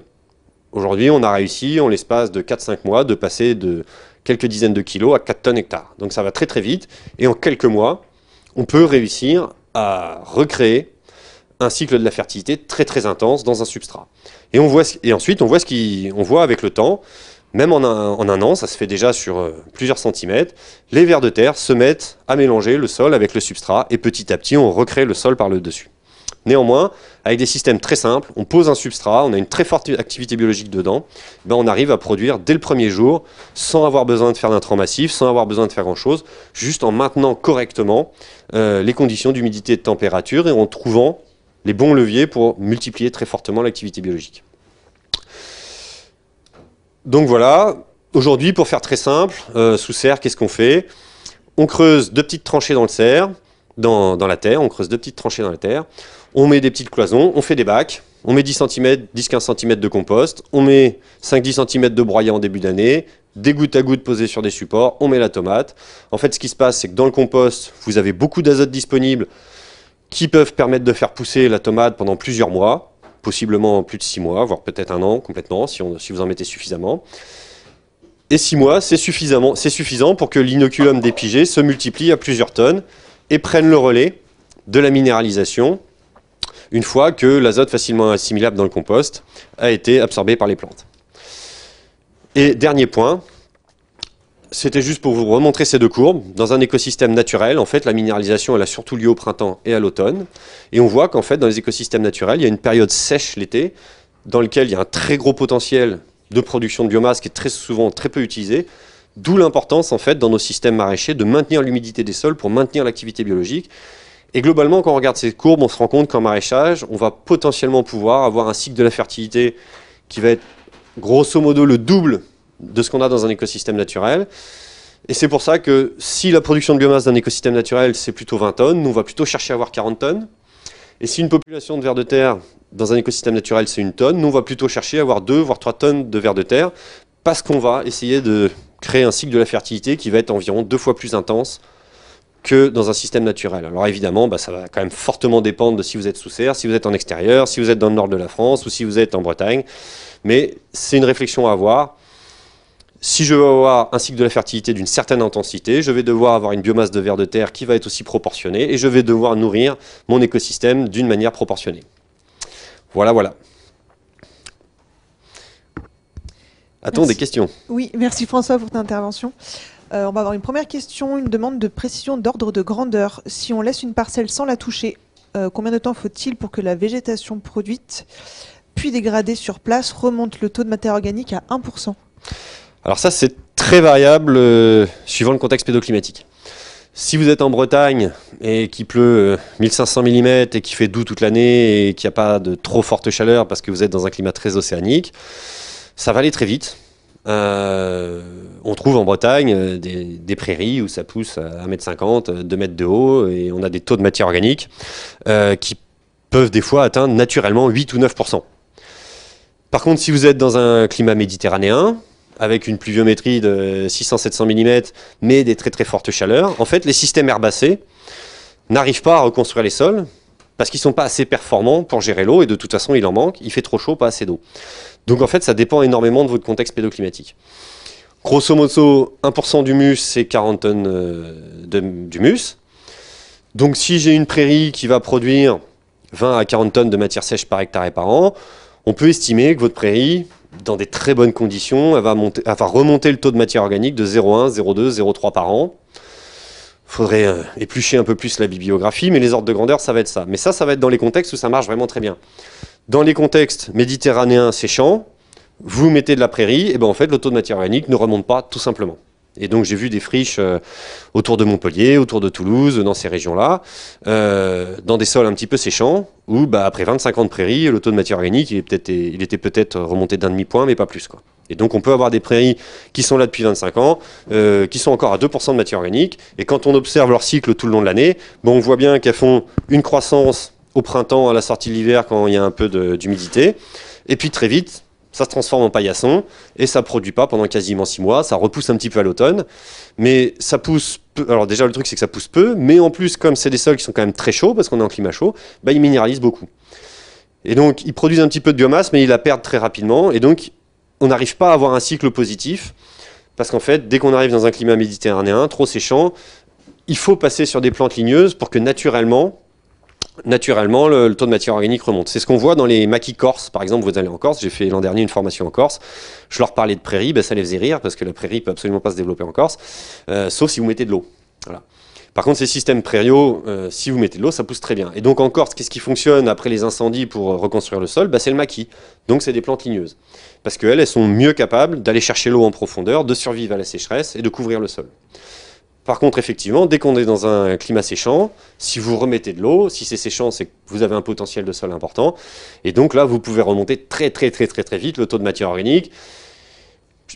Aujourd'hui, on a réussi, en l'espace de 4-5 mois, de passer de quelques dizaines de kilos à 4 tonnes hectares. Donc ça va très très vite. Et en quelques mois, on peut réussir à recréer un cycle de la fertilité très très intense dans un substrat. Et, ensuite, on voit, avec le temps, même en un an, ça se fait déjà sur euh, plusieurs centimètres, les vers de terre se mettent à mélanger le sol avec le substrat et petit à petit, on recrée le sol par le dessus. Néanmoins, avec des systèmes très simples, on pose un substrat, on a une très forte activité biologique dedans, ben, on arrive à produire dès le premier jour, sans avoir besoin de faire d'intrants massif, sans avoir besoin de faire grand-chose, juste en maintenant correctement euh, les conditions d'humidité et de température et en trouvant les bons leviers pour multiplier très fortement l'activité biologique. Donc voilà, aujourd'hui, pour faire très simple, euh, sous serre, qu'est-ce qu'on fait On creuse deux petites tranchées dans le serre, dans, la terre, on creuse deux petites tranchées dans la terre on met des petites cloisons, on fait des bacs, on met 10 cm, 10-15 cm de compost, on met 5-10 cm de broyant en début d'année, des gouttes à gouttes posées sur des supports, on met la tomate. En fait, ce qui se passe, c'est que dans le compost, vous avez beaucoup d'azote disponible qui peuvent permettre de faire pousser la tomate pendant plusieurs mois, possiblement plus de 6 mois, voire peut-être un an complètement, si, si, vous en mettez suffisamment. Et 6 mois, c'est suffisant pour que l'inoculum des pigés se multiplie à plusieurs tonnes et prenne le relais de la minéralisation une fois que l'azote facilement assimilable dans le compost a été absorbé par les plantes. Et dernier point, c'était juste pour vous remontrer ces deux courbes. Dans un écosystème naturel, en fait, la minéralisation, elle a surtout lieu au printemps et à l'automne. Et on voit qu'en fait, dans les écosystèmes naturels, il y a une période sèche l'été, dans laquelle il y a un très gros potentiel de production de biomasse qui est très souvent très peu utilisé. D'où l'importance, en fait, dans nos systèmes maraîchers, de maintenir l'humidité des sols pour maintenir l'activité biologique. Et globalement, quand on regarde ces courbes, on se rend compte qu'en maraîchage, on va potentiellement pouvoir avoir un cycle de la fertilité qui va être grosso modo le double de ce qu'on a dans un écosystème naturel. Et c'est pour ça que si la production de biomasse d'un écosystème naturel, c'est plutôt 20 tonnes, nous, on va plutôt chercher à avoir 40 tonnes. Et si une population de vers de terre dans un écosystème naturel, c'est une tonne, nous, on va plutôt chercher à avoir 2, voire 3 tonnes de vers de terre, parce qu'on va essayer de créer un cycle de la fertilité qui va être environ deux fois plus intense que dans un système naturel. Alors évidemment, bah, ça va quand même fortement dépendre de si vous êtes sous serre, si vous êtes en extérieur, si vous êtes dans le nord de la France ou si vous êtes en Bretagne. Mais c'est une réflexion à avoir. Si je veux avoir un cycle de la fertilité d'une certaine intensité, je vais devoir avoir une biomasse de vers de terre qui va être aussi proportionnée et je vais devoir nourrir mon écosystème d'une manière proportionnée. Voilà, voilà. A-t-on des questions. Oui, merci François pour ton intervention. Euh, on va avoir une première question, une demande de précision d'ordre de grandeur. Si on laisse une parcelle sans la toucher, euh, combien de temps faut-il pour que la végétation produite, puis dégradée sur place, remonte le taux de matière organique à 1% Alors ça, c'est très variable euh, suivant le contexte pédoclimatique. Si vous êtes en Bretagne et qu'il pleut 1500 mm et qu'il fait doux toute l'année et qu'il n'y a pas de trop forte chaleur parce que vous êtes dans un climat très océanique, ça va aller très vite. Euh, on trouve en Bretagne euh, des, prairies où ça pousse à 1m50, 2 euh, mètres de haut, et on a des taux de matière organique qui peuvent des fois atteindre naturellement 8 ou 9%. Par contre, si vous êtes dans un climat méditerranéen, avec une pluviométrie de 600-700 mm, mais des très très fortes chaleurs, en fait, les systèmes herbacés n'arrivent pas à reconstruire les sols, parce qu'ils ne sont pas assez performants pour gérer l'eau et de toute façon il en manque, il fait trop chaud, pas assez d'eau. Donc en fait, ça dépend énormément de votre contexte pédoclimatique. Grosso modo, 1% mus, c'est 40 tonnes euh, d'humus. Donc si j'ai une prairie qui va produire 20 à 40 tonnes de matière sèche par hectare et par an, on peut estimer que votre prairie, dans des très bonnes conditions, elle va, remonter le taux de matière organique de 0,1, 0,2, 0,3 par an. Il faudrait euh, éplucher un peu plus la bibliographie, mais les ordres de grandeur, ça va être ça. Mais ça, ça va être dans les contextes où ça marche vraiment très bien. Dans les contextes méditerranéens séchants, vous mettez de la prairie, et ben en fait le taux de matière organique ne remonte pas tout simplement. Et donc j'ai vu des friches euh, autour de Montpellier, autour de Toulouse, dans ces régions-là, euh, dans des sols un petit peu séchants, où bah, après 25 ans de prairie, le taux de matière organique il, était peut-être remonté d'un demi-point, mais pas plus. Quoi. Et donc on peut avoir des prairies qui sont là depuis 25 ans, euh, qui sont encore à 2% de matière organique, et quand on observe leur cycle tout le long de l'année, on voit bien qu'elles font une croissance au printemps, à la sortie de l'hiver, quand il y a un peu d'humidité. Et puis très vite, ça se transforme en paillasson et ça produit pas pendant quasiment six mois. Ça repousse un petit peu à l'automne, mais ça pousse. Alors déjà le truc c'est que ça pousse peu, mais en plus comme c'est des sols qui sont quand même très chauds parce qu'on est en climat chaud, bah, ils minéralisent beaucoup. Et donc ils produisent un petit peu de biomasse, mais ils la perdent très rapidement et donc on n'arrive pas à avoir un cycle positif parce qu'en fait dès qu'on arrive dans un climat méditerranéen trop séchant, il faut passer sur des plantes ligneuses pour que naturellement naturellement, le, taux de matière organique remonte. C'est ce qu'on voit dans les maquis corses. Par exemple, vous allez en Corse, j'ai fait l'an dernier une formation en Corse. Je leur parlais de prairies, ben, ça les faisait rire parce que la prairie peut absolument pas se développer en Corse, euh, sauf si vous mettez de l'eau. Voilà. Par contre, ces systèmes prairiaux, euh, si vous mettez de l'eau, ça pousse très bien. Et donc en Corse, qu'est-ce qui fonctionne après les incendies pour euh, reconstruire le sol ben, C'est le maquis. Donc c'est des plantes ligneuses. Parce qu'elles, elles sont mieux capables d'aller chercher l'eau en profondeur, de survivre à la sécheresse et de couvrir le sol. Par contre, effectivement, dès qu'on est dans un climat séchant, si vous remettez de l'eau, si c'est séchant, c'est que vous avez un potentiel de sol important. Et donc là, vous pouvez remonter très très très très très vite le taux de matière organique.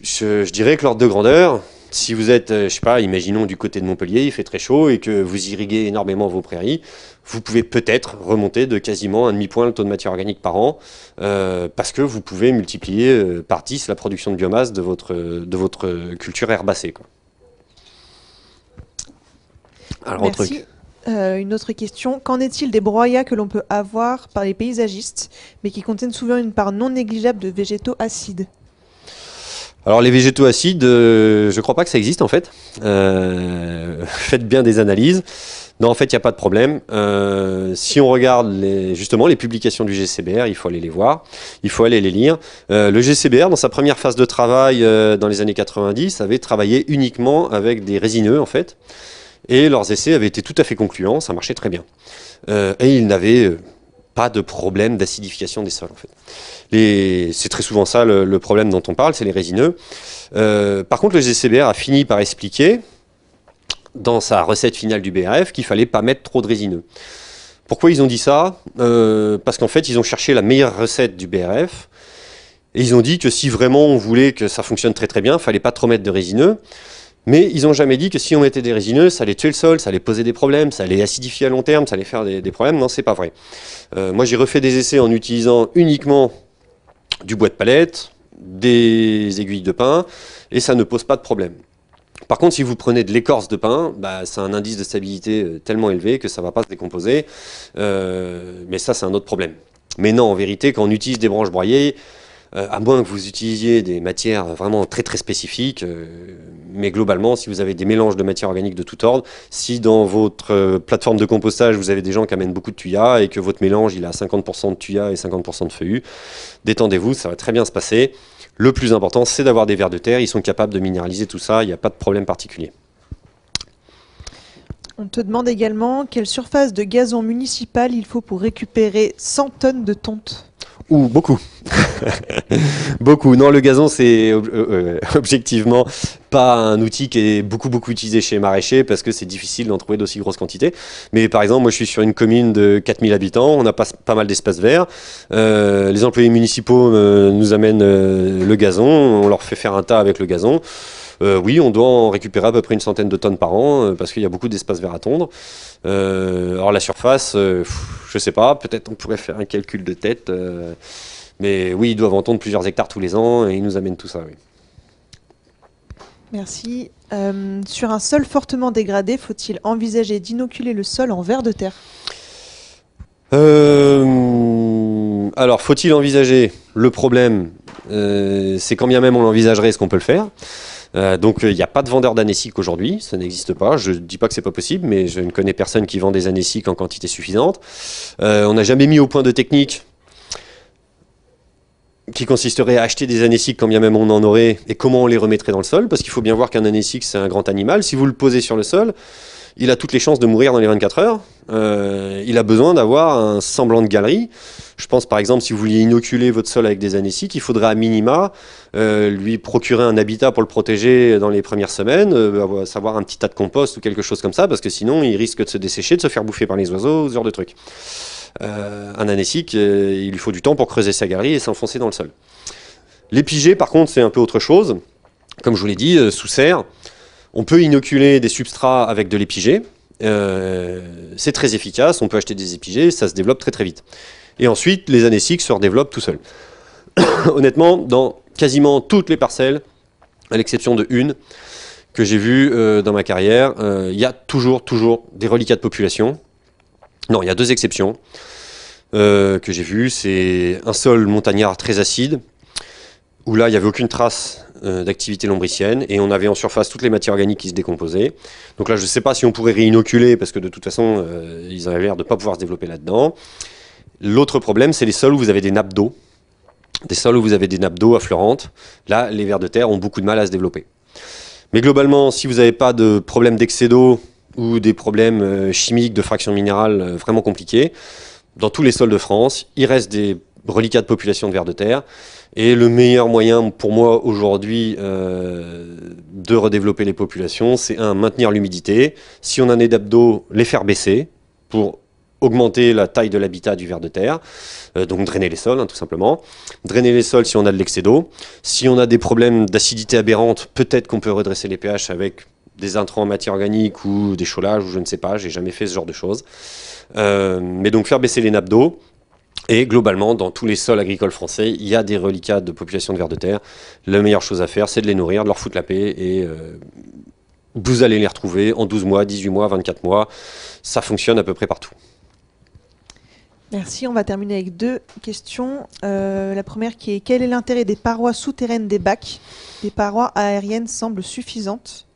Je, dirais que l'ordre de grandeur, si vous êtes, euh, je sais pas, imaginons du côté de Montpellier, il fait très chaud et que vous irriguez énormément vos prairies, vous pouvez peut-être remonter de quasiment un demi-point le taux de matière organique par an, euh, parce que vous pouvez multiplier euh, par 10 la production de biomasse de votre, de votre culture herbacée. Merci. Euh, une autre question. Qu'en est-il des broyats que l'on peut avoir par les paysagistes, mais qui contiennent souvent une part non négligeable de végétaux acides alors les végétaux acides, je euh, je crois pas que ça existe en fait. Euh, faites bien des analyses. Non, en fait, il n'y a pas de problème. si on regarde justement les publications du GCBR, il faut aller les voir, il faut aller les lire. le GCBR, dans sa première phase de travail dans les années 90, avait travaillé uniquement avec des résineux, en fait et leurs essais avaient été tout à fait concluants, ça marchait très bien. Euh, et ils n'avaient euh, pas de problème d'acidification des sols en fait. C'est très souvent ça le, problème dont on parle, c'est les résineux. Euh, par contre, le GCBR a fini par expliquer dans sa recette finale du BRF qu'il fallait pas mettre trop de résineux. Pourquoi ils ont dit ça Parce qu'en fait, ils ont cherché la meilleure recette du BRF et ils ont dit que si vraiment on voulait que ça fonctionne très très bien, il fallait pas trop mettre de résineux. Mais ils n'ont jamais dit que si on mettait des résineux, ça allait tuer le sol, ça allait poser des problèmes, ça allait acidifier à long terme, ça allait faire des, problèmes. Non, c'est pas vrai. Euh, moi, j'ai refait des essais en utilisant uniquement du bois de palette, des aiguilles de pin, et ça ne pose pas de problème. Par contre, si vous prenez de l'écorce de pin, c'est bah, un indice de stabilité euh, tellement élevé que ça ne va pas se décomposer. Euh, mais ça, c'est un autre problème. Mais non, en vérité, quand on utilise des branches broyées, euh, à moins que vous utilisiez des matières vraiment très très spécifiques, euh, mais globalement, si vous avez des mélanges de matières organiques de tout ordre, si dans votre euh, plateforme de compostage, vous avez des gens qui amènent beaucoup de tuyas et que votre mélange, il a 50% de tuyas et 50% de feuillus, détendez-vous, ça va très bien se passer. Le plus important, c'est d'avoir des vers de terre, ils sont capables de minéraliser tout ça, il n'y a pas de problème particulier. On te demande également quelle surface de gazon municipal il faut pour récupérer 100 tonnes de tonte. Ou beaucoup. beaucoup. Non, le gazon, c'est euh, euh, objectivement pas un outil qui est beaucoup, beaucoup utilisé chez maraîchers parce que c'est difficile d'en trouver d'aussi grosses quantités. Mais par exemple, moi, je suis sur une commune de 4000 habitants, on a pas, pas mal d'espaces verts. Euh, les employés municipaux nous amènent le gazon, on leur fait faire un tas avec le gazon. Euh, oui, on doit en récupérer à peu près une centaine de tonnes par an euh, parce qu'il y a beaucoup d'espace vert à tondre. Euh, alors la surface, je ne sais pas, peut-être on pourrait faire un calcul de tête. mais oui, ils doivent en plusieurs hectares tous les ans et ils nous amènent tout ça. Oui. Merci. sur un sol fortement dégradé, faut-il envisager d'inoculer le sol en verre de terre Alors, faut-il envisager Le problème, c'est quand bien même on envisagerait, est-ce qu'on peut le faire euh, donc il euh, n'y a pas de vendeur d'anessic aujourd'hui, ça n'existe pas. Je ne dis pas que c'est pas possible, mais je ne connais personne qui vend des anessic en quantité suffisante. Euh, on n'a jamais mis au point de technique qui consisterait à acheter des anessiques quand bien même on en aurait et comment on les remettrait dans le sol, parce qu'il faut bien voir qu'un anessic c'est un grand animal. Si vous le posez sur le sol, il a toutes les chances de mourir dans les 24 heures. Euh, il a besoin d'avoir un semblant de galerie. Je pense par exemple si vous vouliez inoculer votre sol avec des anessiques, il faudrait à minima euh, lui procurer un habitat pour le protéger dans les premières semaines, euh, savoir un petit tas de compost ou quelque chose comme ça, parce que sinon il risque de se dessécher, de se faire bouffer par les oiseaux, ce genre de trucs. un anécique, il lui faut du temps pour creuser sa galerie et s'enfoncer dans le sol. L'épigée par contre c'est un peu autre chose. Comme je vous l'ai dit, sous serre, on peut inoculer des substrats avec de l'épigée. Euh, c'est très efficace, on peut acheter des épigées, ça se développe très très vite. Et ensuite, les anéciques se redéveloppent tout seuls. Honnêtement, dans quasiment toutes les parcelles, à l'exception de une que j'ai vue euh, dans ma carrière, euh, il y a toujours, toujours des reliquats de population. Non, il y a deux exceptions que j'ai vues. C'est un sol montagnard très acide, où là, il n'y avait aucune trace euh, d'activité lombricienne, et on avait en surface toutes les matières organiques qui se décomposaient. Donc là, je ne sais pas si on pourrait réinoculer, parce que de toute façon, euh, ils avaient l'air de ne pas pouvoir se développer là-dedans. L'autre problème, c'est les sols où vous avez des nappes d'eau, des sols où vous avez des nappes d'eau affleurantes. Là, les vers de terre ont beaucoup de mal à se développer. Mais globalement, si vous n'avez pas de problème d'excès d'eau ou des problèmes euh, chimiques de fraction minérale vraiment compliqués, dans tous les sols de France, il reste des reliquats de population de vers de terre. Et le meilleur moyen pour moi aujourd'hui euh, de redévelopper les populations, c'est un, maintenir l'humidité. Si on a des d'abdos, d'eau, les faire baisser pour augmenter la taille de l'habitat du ver de terre, euh, donc drainer les sols hein, tout simplement. Drainer les sols si on a de l'excès d'eau. Si on a des problèmes d'acidité aberrante, peut-être qu'on peut redresser les pH avec des intrants en matière organique ou des cholages ou je ne sais pas, j'ai jamais fait ce genre de choses. Euh, mais donc faire baisser les nappes d'eau, et globalement, dans tous les sols agricoles français, il y a des reliquats de populations de vers de terre. La meilleure chose à faire, c'est de les nourrir, de leur foutre la paix et euh, vous allez les retrouver en 12 mois, 18 mois, 24 mois. Ça fonctionne à peu près partout. Merci. On va terminer avec deux questions. Euh, la première qui est quel est l'intérêt des parois souterraines des bacs Les parois aériennes semblent suffisantes.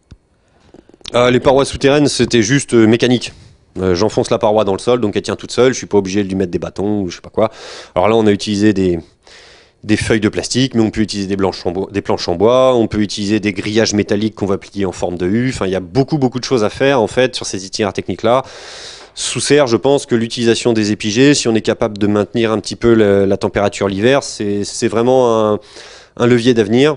Ah, les parois souterraines, c'était juste euh, mécanique. Euh, j'enfonce la paroi dans le sol, donc elle tient toute seule. Je suis pas obligé de lui mettre des bâtons ou je sais pas quoi. Alors là, on a utilisé des, feuilles de plastique, mais on peut utiliser des, des planches en bois, on peut utiliser des grillages métalliques qu'on va plier en forme de U. Enfin, il y a beaucoup, beaucoup de choses à faire en fait sur ces itinéraires techniques-là. Sous serre, je pense que l'utilisation des épigées, si on est capable de maintenir un petit peu la température l'hiver, c'est vraiment un levier d'avenir.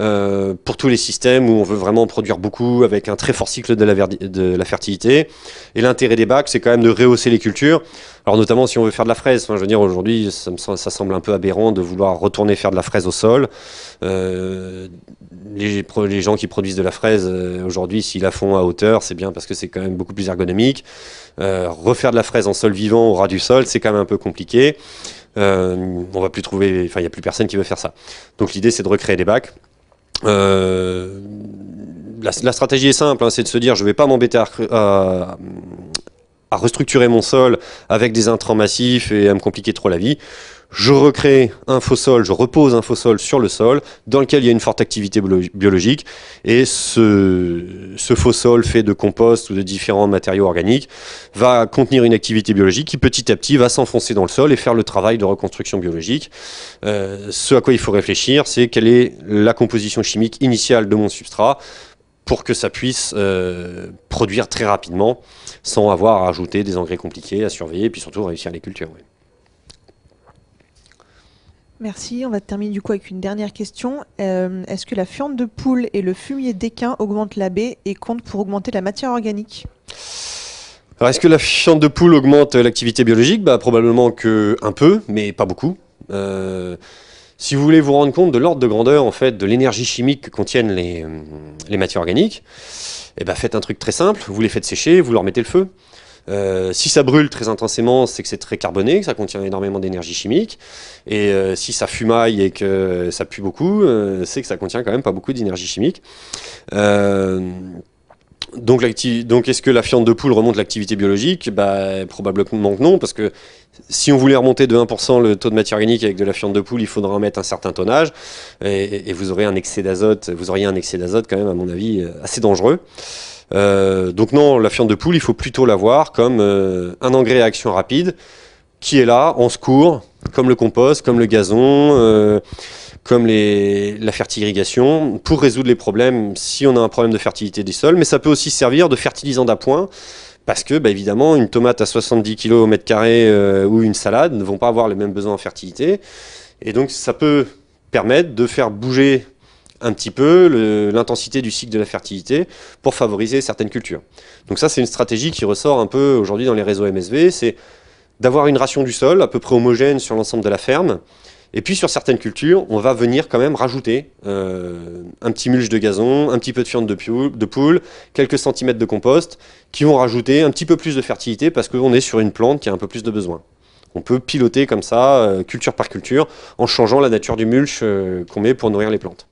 Euh, pour tous les systèmes où on veut vraiment produire beaucoup avec un très fort cycle de la, de la fertilité. Et l'intérêt des bacs, c'est quand même de rehausser les cultures. Alors notamment si on veut faire de la fraise. je veux dire, aujourd'hui, ça, semble un peu aberrant de vouloir retourner faire de la fraise au sol. Euh, les, gens qui produisent de la fraise euh, aujourd'hui, s'ils la font à hauteur, c'est bien parce que c'est quand même beaucoup plus ergonomique. refaire de la fraise en sol vivant au ras du sol, c'est quand même un peu compliqué. on va plus trouver, enfin, il n'y a plus personne qui veut faire ça. Donc l'idée, c'est de recréer des bacs. Euh, la, stratégie est simple, hein, c'est de se dire je ne vais pas m'embêter à, restructurer mon sol avec des intrants massifs et à me compliquer trop la vie je recrée un faux je repose un faux sur le sol dans lequel il y a une forte activité biologique et ce, ce faux fait de compost ou de différents matériaux organiques va contenir une activité biologique qui petit à petit va s'enfoncer dans le sol et faire le travail de reconstruction biologique. Euh, ce à quoi il faut réfléchir, c'est quelle est la composition chimique initiale de mon substrat pour que ça puisse euh, produire très rapidement sans avoir à ajouter des engrais compliqués à surveiller et puis surtout réussir les cultures. Merci. On va terminer du coup avec une dernière question. Euh, est-ce que la fiente de poule et le fumier d'équin augmentent la baie et comptent pour augmenter la matière organique est-ce que la fiente de poule augmente l'activité biologique bah, Probablement qu'un peu, mais pas beaucoup. Euh, si vous voulez vous rendre compte de l'ordre de grandeur en fait, de l'énergie chimique que contiennent les, euh, matières organiques, eh bah, faites un truc très simple, vous les faites sécher, vous leur mettez le feu. Euh, si ça brûle très intensément, c'est que c'est très carboné, que ça contient énormément d'énergie chimique. Et euh, si ça fumaille et que ça pue beaucoup, euh, c'est que ça contient quand même pas beaucoup d'énergie chimique. donc, est-ce que la fiente de poule remonte l'activité biologique bah, Probablement que non, parce que si on voulait remonter de 1% le taux de matière organique avec de la fiente de poule, il faudra en mettre un certain tonnage, et, vous aurez un excès d'azote, vous auriez un excès d'azote quand même, à mon avis, assez dangereux. Euh, donc non, la fiente de poule, il faut plutôt l'avoir comme euh, un engrais à action rapide qui est là, en secours, comme le compost, comme le gazon, euh, comme la fertilisation, pour résoudre les problèmes si on a un problème de fertilité des sols, mais ça peut aussi servir de fertilisant d'appoint. Parce que, bah, évidemment, une tomate à 70 kg au mètre carré ou une salade ne vont pas avoir les mêmes besoins en fertilité. Et donc, ça peut permettre de faire bouger un petit peu l'intensité du cycle de la fertilité pour favoriser certaines cultures. Donc ça, c'est une stratégie qui ressort un peu aujourd'hui dans les réseaux MSV, c'est d'avoir une ration du sol à peu près homogène sur l'ensemble de la ferme, et puis sur certaines cultures, on va venir quand même rajouter euh, un petit mulch de gazon, un petit peu de fiente de, poule, quelques centimètres de compost, qui vont rajouter un petit peu plus de fertilité parce qu'on est sur une plante qui a un peu plus de besoin. On peut piloter comme ça, euh, culture par culture, en changeant la nature du mulch euh, qu'on met pour nourrir les plantes.